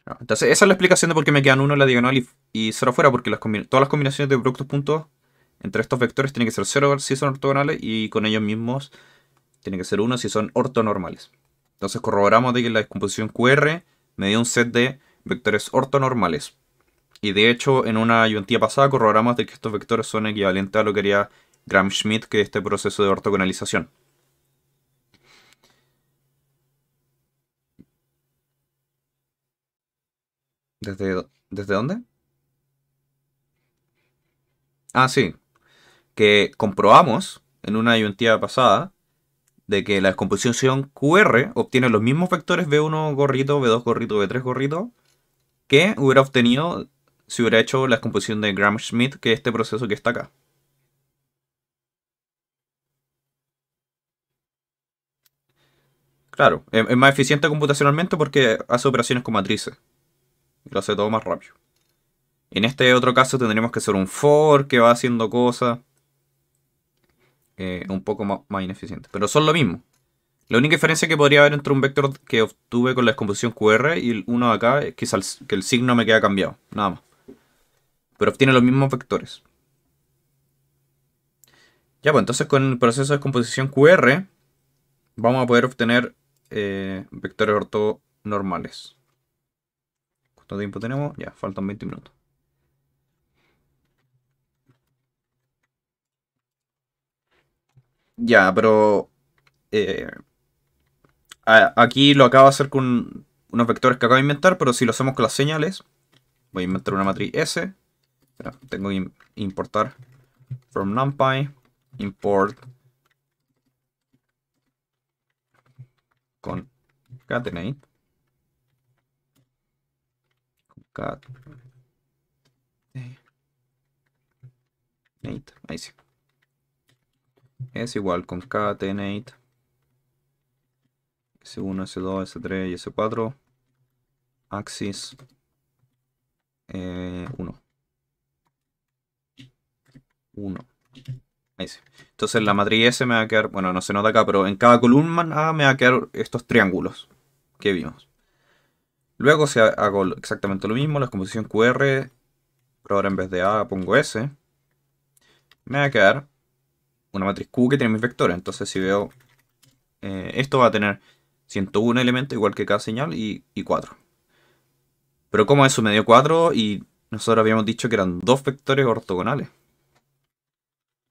Ah, entonces, esa es la explicación de por qué me quedan uno en la diagonal y, cero afuera, porque las todas las combinaciones de productos puntos entre estos vectores tiene que ser 0 si son ortogonales y con ellos mismos tiene que ser 1 si son ortonormales. Entonces corroboramos de que la descomposición QR me dio un set de vectores ortonormales. Y de hecho, en una ayuntía pasada corroboramos de que estos vectores son equivalentes a lo que haría Gram-Schmidt, que es este proceso de ortogonalización. ¿Desde, ¿Desde dónde? Ah, sí que comprobamos en una identidad pasada de que la descomposición QR obtiene los mismos vectores B1 gorrito, B2 gorrito, v 3 gorrito que hubiera obtenido si hubiera hecho la descomposición de Gram-Schmidt, que este proceso que está acá. Claro, es, más eficiente computacionalmente porque hace operaciones con matrices. Y lo hace todo más rápido. En este otro caso tendríamos que hacer un for que va haciendo cosas. Eh, un poco más, ineficiente. Pero son lo mismo. La única diferencia que podría haber entre un vector que obtuve con la descomposición QR y el uno de acá es que, el, que el signo me queda cambiado, nada más. Pero obtiene los mismos vectores. Ya, pues entonces con el proceso de descomposición QR vamos a poder obtener eh, vectores ortonormales. ¿Cuánto tiempo tenemos? Ya, faltan 20 minutos. Ya, pero eh, aquí lo acabo de hacer con unos vectores que acabo de inventar, pero si lo hacemos con las señales, voy a inventar una matriz S. tengo que importar from numpy, import Con concatenate. Concatenate, ahí sí es igual con concatenate S1, S2, S3 y S4 axis 1 eh, 1 Ahí sí. Entonces la matriz S me va a quedar, bueno, no se nota acá, pero en cada columna me va a quedar estos triángulos que vimos. Luego si hago exactamente lo mismo, la composición QR, pero ahora en vez de A pongo S, me va a quedar una matriz Q que tiene mis vectores. Entonces si veo, eh, esto va a tener 101 elementos igual que cada señal y, 4. Pero como eso me dio 4 y nosotros habíamos dicho que eran dos vectores ortogonales.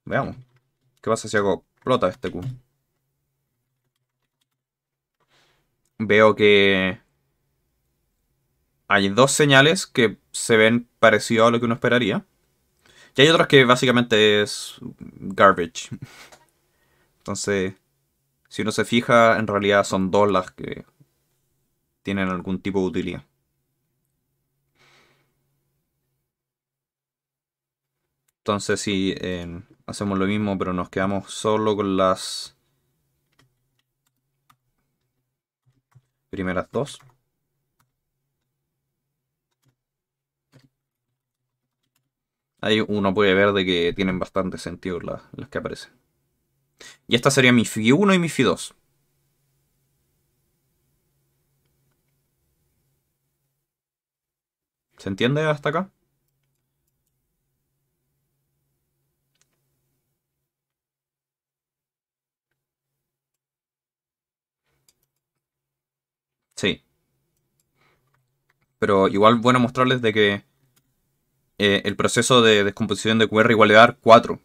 Veamos. ¿Qué pasa si hago plota este Q? Veo que hay dos señales que se ven parecido a lo que uno esperaría. Y hay otras que básicamente es garbage. Entonces, si uno se fija, en realidad son dos las que tienen algún tipo de utilidad. Entonces si hacemos lo mismo, pero nos quedamos solo con las primeras dos. Ahí uno puede ver de que tienen bastante sentido las, que aparecen. Y esta sería mi FI 1 y mi FI 2. ¿Se entiende hasta acá? Sí. Pero igual bueno mostrarles de que eh, el proceso de descomposición de QR igual dar 4.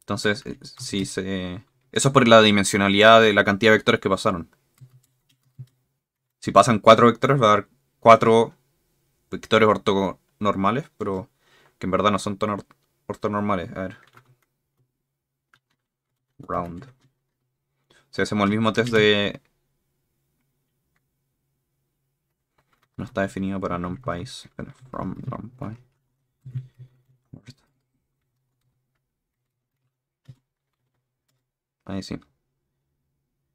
Entonces, eh, si se... Eso es por la dimensionalidad de la cantidad de vectores que pasaron. Si pasan 4 vectores, va a dar 4 vectores ortonormales, pero que en verdad no son tan ortonormales. A ver. Round. Si hacemos el mismo test de No está definido para non pero from NumPy. Ahí sí.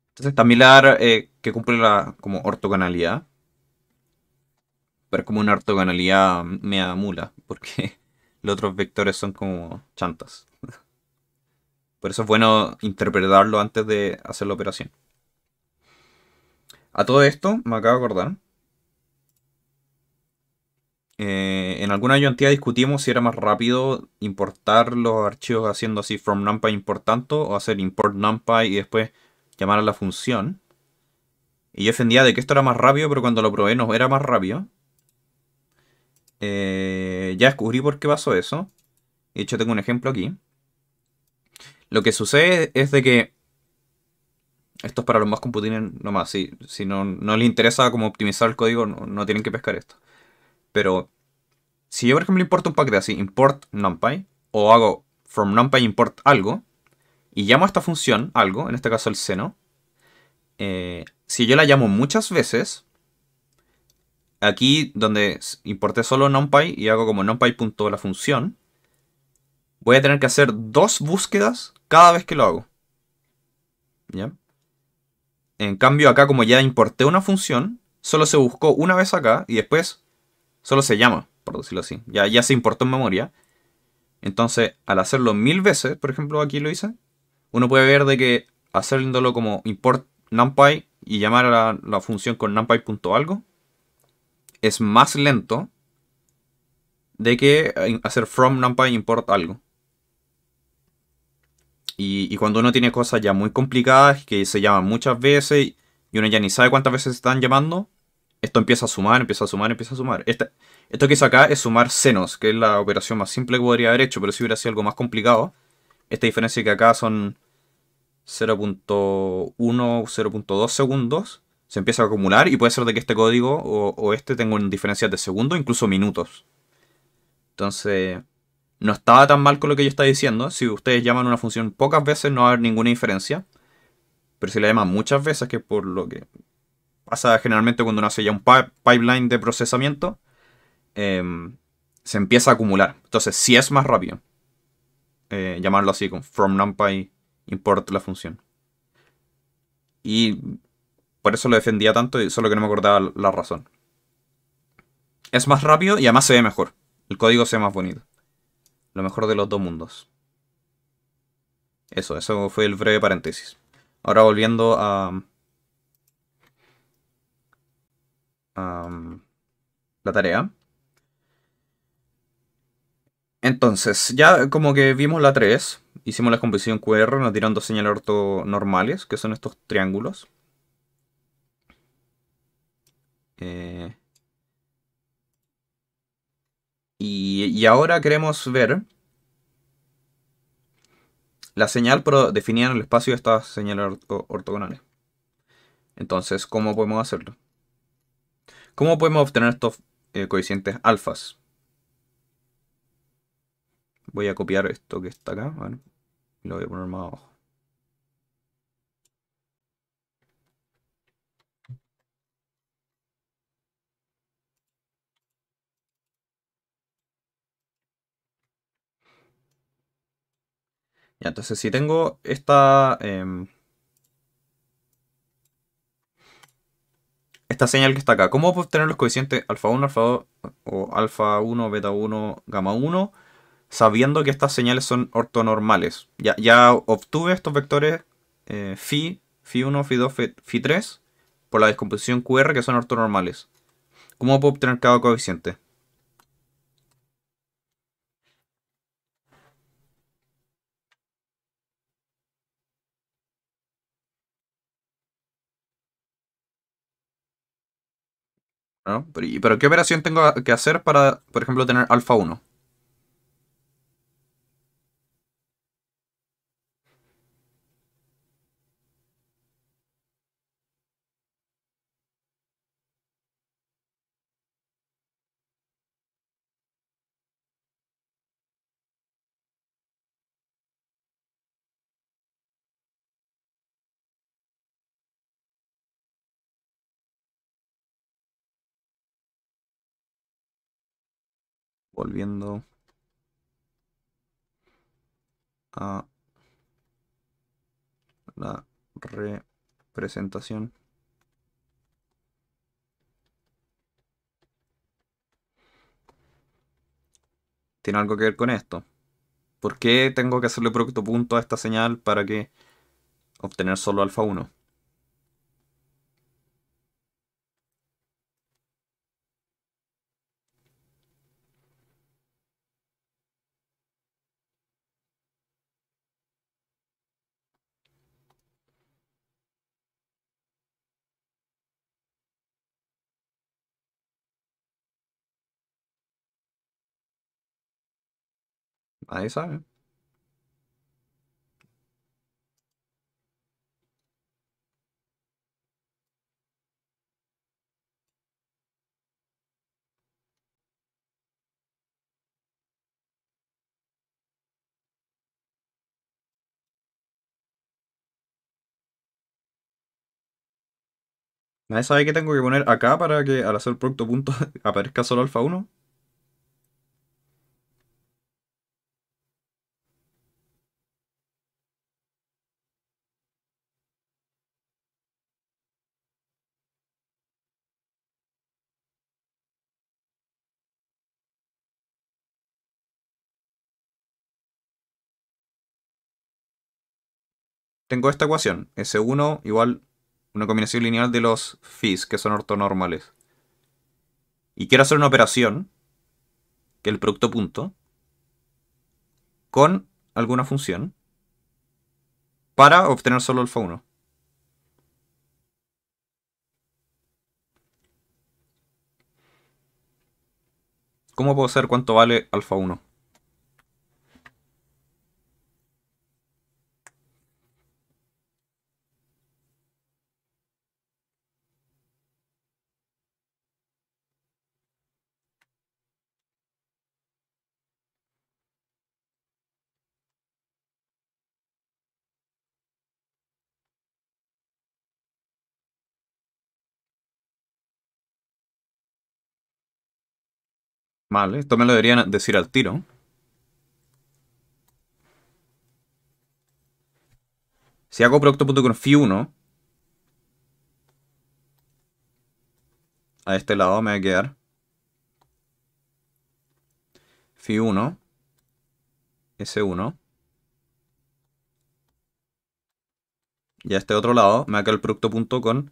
Entonces está le eh, que cumple la como ortogonalidad. Pero es como una ortogonalidad mea mula, porque los otros vectores son como chantas. Por eso es bueno interpretarlo antes de hacer la operación. A todo esto me acabo de acordar eh, en alguna ayuntía discutimos si era más rápido importar los archivos haciendo así from numpy importando o hacer import numpy y después llamar a la función. Y yo defendía de que esto era más rápido, pero cuando lo probé no era más rápido. Eh, ya descubrí por qué pasó eso. De hecho tengo un ejemplo aquí. Lo que sucede es de que... Esto es para los más computines nomás. Si, si no, no les interesa como optimizar el código, no tienen que pescar esto. Pero si yo, por ejemplo, importo un de así, import numpy, o hago from numpy import algo, y llamo a esta función algo, en este caso el seno, eh, si yo la llamo muchas veces, aquí donde importé solo numpy y hago como numpy.la función, voy a tener que hacer dos búsquedas cada vez que lo hago. ¿Ya? En cambio acá como ya importé una función, solo se buscó una vez acá y después Solo se llama, por decirlo así. Ya, ya se importó en memoria. Entonces, al hacerlo mil veces, por ejemplo, aquí lo hice, uno puede ver de que haciéndolo como import numpy y llamar a la, función con numpy.algo es más lento de que hacer from numpy import algo. Y, y, cuando uno tiene cosas ya muy complicadas, que se llaman muchas veces, y uno ya ni sabe cuántas veces se están llamando, esto empieza a sumar, empieza a sumar, empieza a sumar. esto que hizo acá es sumar senos, que es la operación más simple que podría haber hecho, pero si hubiera sido algo más complicado. Esta diferencia que acá son 0.1, 0.2 segundos, se empieza a acumular y puede ser de que este código o, este tenga diferencias de segundos, incluso minutos. Entonces, no estaba tan mal con lo que yo estaba diciendo. Si ustedes llaman una función pocas veces no va a haber ninguna diferencia. Pero si la llaman muchas veces, que por lo que pasa generalmente cuando uno hace ya un pipeline de procesamiento, em, se empieza a acumular. Entonces, si es más rápido, eh, llamarlo así, con from numpy import la función. Y por eso lo defendía tanto, solo que no me acordaba la razón. Es más rápido y además se ve mejor. El código se ve más bonito. Lo mejor de los dos mundos. Eso, eso fue el breve paréntesis. Ahora volviendo a, la tarea. Entonces, ya como que vimos la 3, hicimos la composición QR, nos dieron dos señales ortonormales que son estos triángulos. Eh, y, ahora queremos ver la señal definida en el espacio de estas señales ortogonales. Entonces, ¿cómo podemos hacerlo? ¿Cómo podemos obtener estos eh, coeficientes alfas? Voy a copiar esto que está acá, y lo voy a poner más abajo. Ya, entonces si tengo esta... Em, esta señal que está acá. ¿Cómo puedo obtener los coeficientes alfa 1, alfa 2 o alfa 1, beta 1, gamma 1? Sabiendo que estas señales son ortonormales. Ya, ya obtuve estos vectores eh, phi, 1, phi 2, φ phi 3 por la descomposición QR que son ortonormales. ¿Cómo puedo obtener cada coeficiente? Pero, qué operación tengo que hacer para, por ejemplo, tener alfa 1? volviendo a la representación tiene algo que ver con esto ¿por qué tengo que hacerle producto punto a esta señal para que obtener solo alfa 1? Nadie sabe. Nadie sabe que tengo que poner acá para que al hacer producto punto aparezca solo alfa 1. tengo esta ecuación. S1 igual una combinación lineal de los fis, que son ortonormales. Y quiero hacer una operación, que es el producto punto, con alguna función, para obtener solo alfa 1. ¿Cómo puedo saber cuánto vale alfa 1? Vale, esto me lo deberían decir al tiro. Si hago fi 1 a este lado me va a quedar fi1, s1, y a este otro lado me va a quedar el producto.con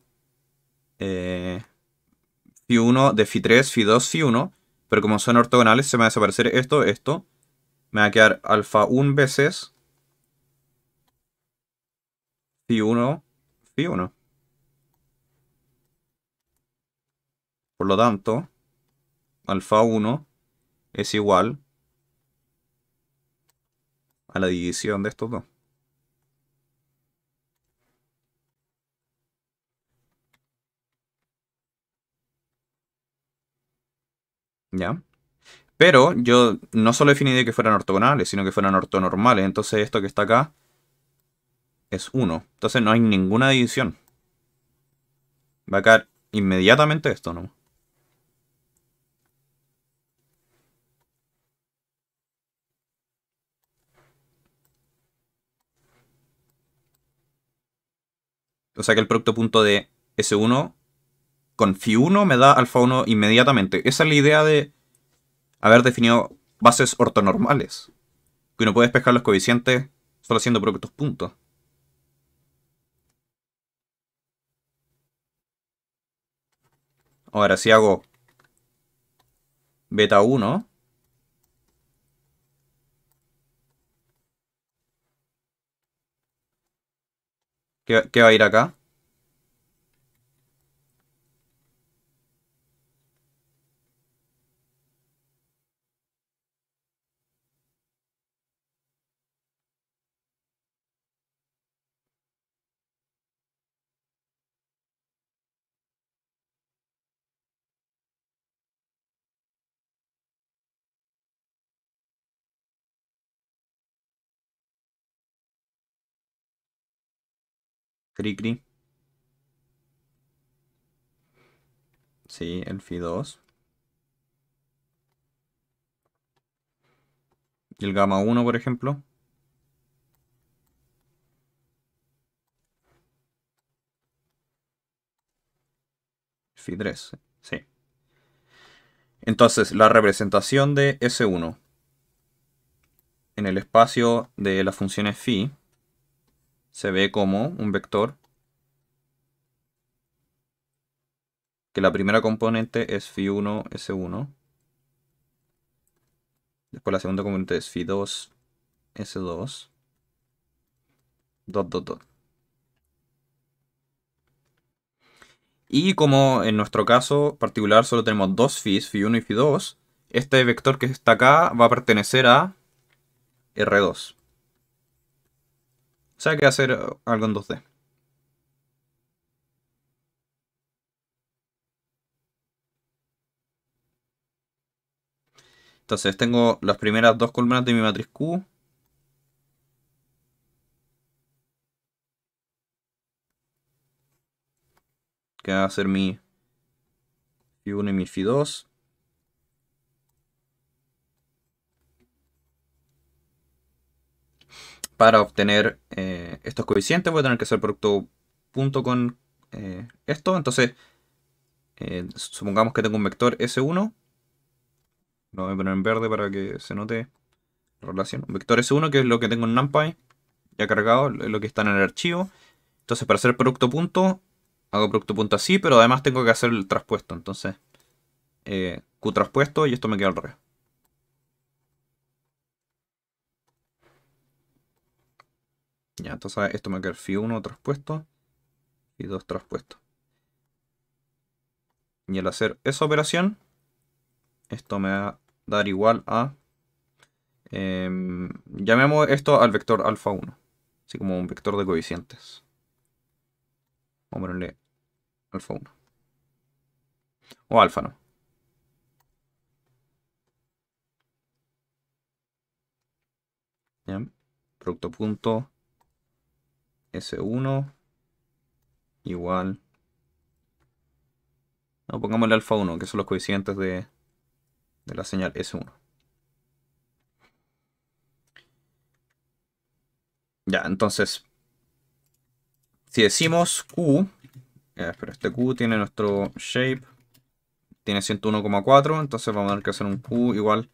eh, fi1 de fi3, fi2, fi1, pero como son ortogonales, se me va a desaparecer esto, esto. Me va a quedar alfa 1 veces phi 1, phi 1. Por lo tanto, alfa 1 es igual a la división de estos dos. ¿ya? Pero yo no solo definí que fueran ortogonales, sino que fueran ortonormales. Entonces esto que está acá es 1. Entonces no hay ninguna división. Va a caer inmediatamente esto, ¿no? O sea que el producto punto de S1 con φ 1 me da alfa 1 inmediatamente. Esa es la idea de haber definido bases ortonormales. Que uno puede despejar los coeficientes solo haciendo productos puntos. Ahora, si hago beta 1, ¿qué, ¿qué va a ir acá? Cri Sí, el Fi 2. Y el Gamma 1, por ejemplo. Fi 3, sí. Entonces, la representación de S1 en el espacio de las funciones phi se ve como un vector que la primera componente es phi1, s1. Después la segunda componente es phi2, s2. Dot, dot, dot. Y como en nuestro caso particular solo tenemos dos phis, phi1 y phi2, este vector que está acá va a pertenecer a r2. O sea que hacer algo en 2D. Entonces tengo las primeras dos columnas de mi matriz Q. Que va a ser mi fi 1 y mi fi 2 para obtener eh, estos coeficientes voy a tener que hacer producto punto con eh, esto. Entonces, eh, supongamos que tengo un vector S1. Lo voy a poner en verde para que se note la relación. Un vector S1 que es lo que tengo en NumPy. Ya cargado, lo que está en el archivo. Entonces, para hacer producto punto, hago producto punto así, pero además tengo que hacer el traspuesto. Entonces, Q traspuesto y esto me queda al revés. Ya, entonces esto me va a quedar phi 1 traspuesto y 2 traspuesto. Y al hacer esa operación, esto me va a dar igual a... Em, llamemos esto al vector alfa 1, así como un vector de coeficientes. Vamos a ponerle alfa 1. O alfa, ¿no? Producto punto S1 igual. No, pongámosle alfa 1, que son los coeficientes de, la señal S1. Ya, entonces, si decimos Q, eh, pero este Q tiene nuestro shape, tiene 101,4, entonces vamos a tener que hacer un Q igual,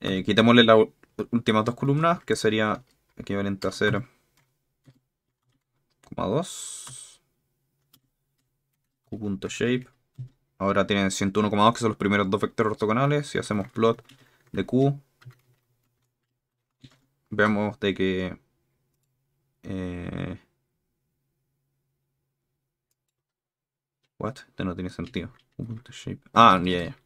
eh, quitémosle las últimas dos columnas, que sería equivalente a 0 1,2. Q.shape. Ahora tienen 101,2 que son los primeros dos vectores ortogonales. Si hacemos plot de Q, vemos de que... Eh, what? Este no tiene sentido. Ah, ya, yeah,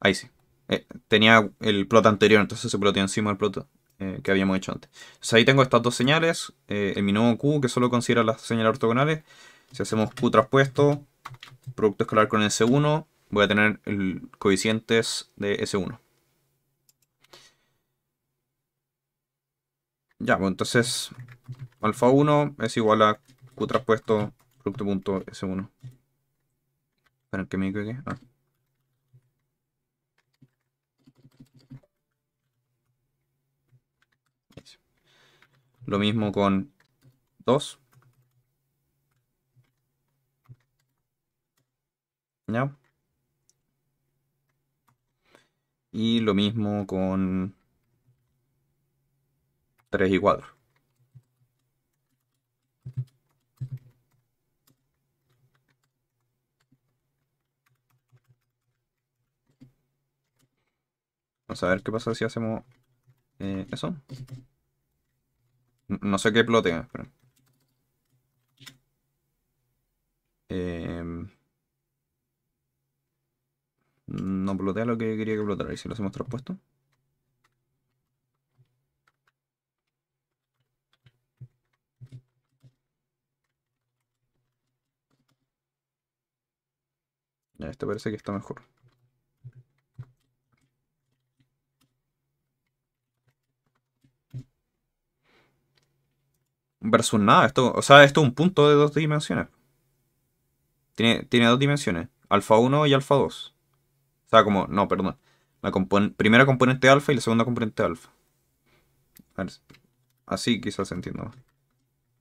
Ahí sí. Eh, tenía el plot anterior, entonces se ploteó encima del plot eh, que habíamos hecho antes. Entonces ahí tengo estas dos señales, en eh, mi nuevo Q que solo considera las señales ortogonales. Si hacemos Q traspuesto, producto escalar con S1, voy a tener el coeficientes de S1. Ya, bueno pues, entonces alfa 1 es igual a Q traspuesto producto punto S1. ¿Para que me equivoqué. Ah. Lo mismo con 2. ¿Ya? Y lo mismo con 3 y 4. Vamos a ver qué pasa si hacemos eh, eso. No sé qué plotear pero... Em, no plotea lo que quería que plotara. ¿Y si lo hacemos traspuesto? Ya, este parece que está mejor. versus nada. Esto, o sea, esto es un punto de dos dimensiones. Tiene, tiene dos dimensiones, alfa 1 y alfa 2. O sea, como, no, perdón. La primera componente alfa y la segunda componente alfa. así quizás entiendo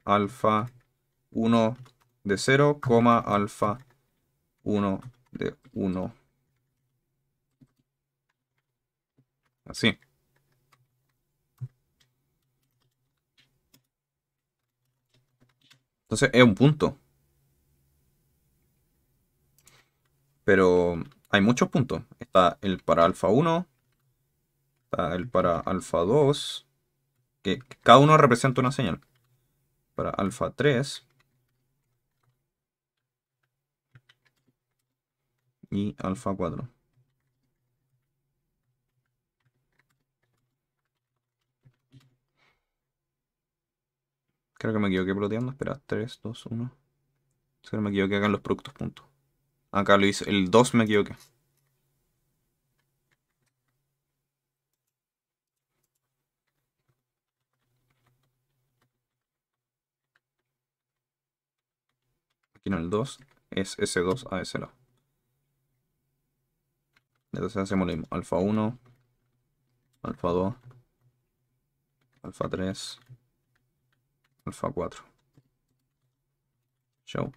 Alfa 1 de 0, alfa 1 de 1. Así. Entonces es un punto. Pero hay muchos puntos. Está el para alfa 1, está el para alfa 2, que cada uno representa una señal. Para alfa 3 y alfa 4. Creo que me equivoqué ploteando. Espera, 3, 2, 1. que me equivoqué acá en los productos, punto. Acá lo hice. El 2 me equivoqué. Aquí en el 2 es S2 a ese lado Entonces hacemos lo mismo. Alfa 1, alfa 2, alfa 3, alfa 4. Show.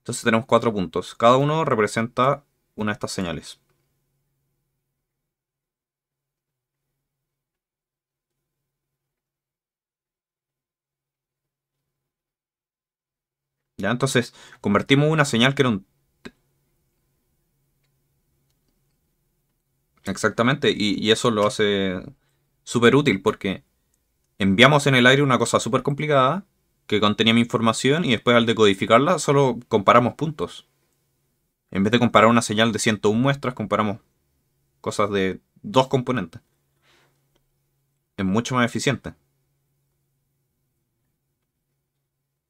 Entonces tenemos cuatro puntos. Cada uno representa una de estas señales. ¿Ya? Entonces, convertimos una señal que era un... Exactamente, y, y eso lo hace súper útil porque enviamos en el aire una cosa súper complicada que contenía mi información y después al decodificarla solo comparamos puntos. En vez de comparar una señal de 101 muestras, comparamos cosas de dos componentes. Es mucho más eficiente.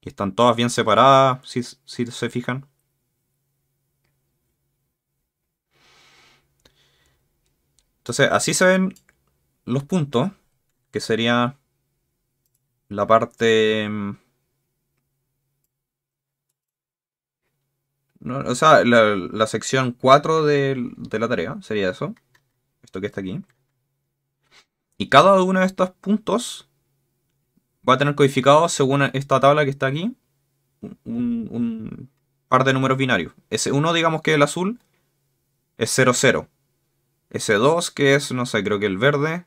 Y están todas bien separadas, si, si se fijan. Entonces, así se ven los puntos, que serían la parte... Mm, o sea, la, sección 4 de, la tarea sería eso. Esto que está aquí. Y cada uno de estos puntos va a tener codificado según esta tabla que está aquí. Un, par de números binarios. S1 digamos que el azul es 00. S2 que es, no sé, creo que el verde.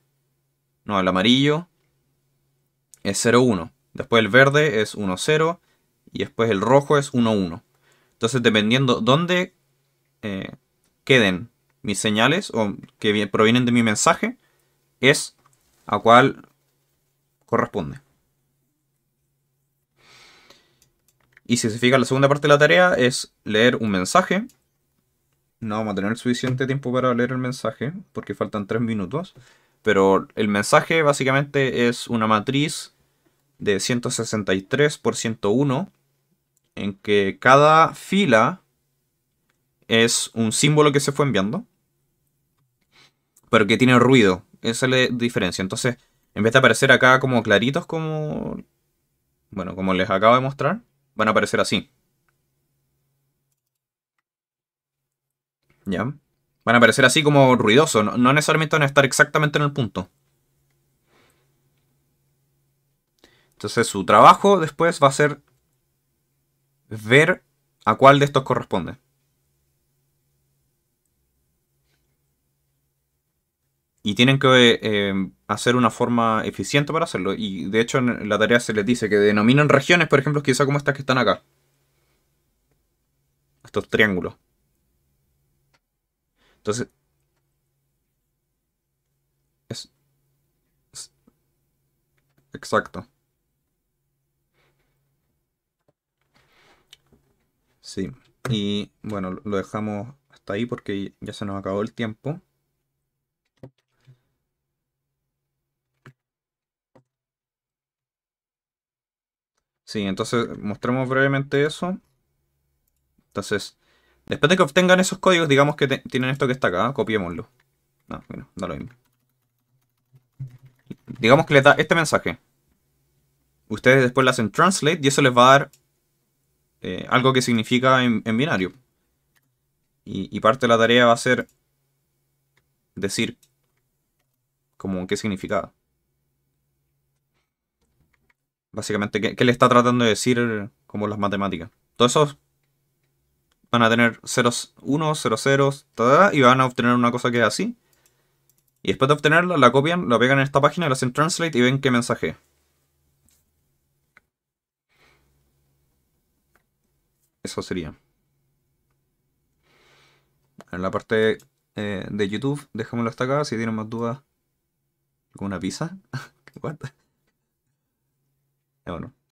No, el amarillo es 0-1. Después el verde es 1-0 y después el rojo es 1-1. Entonces dependiendo dónde eh, queden mis señales o que provienen de mi mensaje, es a cuál corresponde. Y si se fija, la segunda parte de la tarea es leer un mensaje. No vamos a tener suficiente tiempo para leer el mensaje, porque faltan 3 minutos. Pero el mensaje básicamente es una matriz de 163 por 101 en que cada fila es un símbolo que se fue enviando, pero que tiene ruido. Esa es la diferencia. Entonces, en vez de aparecer acá como claritos, como. Bueno, como les acabo de mostrar, van a aparecer así. ¿Ya? Van a aparecer así como ruidosos, No, no necesariamente van a estar exactamente en el punto. Entonces su trabajo después va a ser ver a cuál de estos corresponde. Y tienen que em, hacer una forma eficiente para hacerlo. Y de hecho en la tarea se les dice que denominan regiones, por ejemplo, quizá como estas que están acá. Estos triángulos. Entonces... es exacto. Sí, y bueno, lo dejamos hasta ahí porque ya se nos acabó el tiempo. Sí, entonces mostramos brevemente eso. Entonces, después de que obtengan esos códigos, digamos que tienen esto que está acá, ¿ah? copiémoslo. No, ah, bueno, da lo mismo. Digamos que les da este mensaje. Ustedes después le hacen translate y eso les va a dar eh, algo que significa en, binario. Y, parte de la tarea va a ser decir como qué significa Básicamente, ¿qué, le está tratando de decir como las matemáticas? Todos esos van a tener ceros, unos, ceros, ceros, y van a obtener una cosa que es así. Y después de obtenerla, la copian, la pegan en esta página, la hacen translate y ven qué mensaje. Eso sería. En la parte eh, de YouTube, dejémoslo hasta acá. Si tienen más dudas, ¿con una pizza? ¿Qué bueno.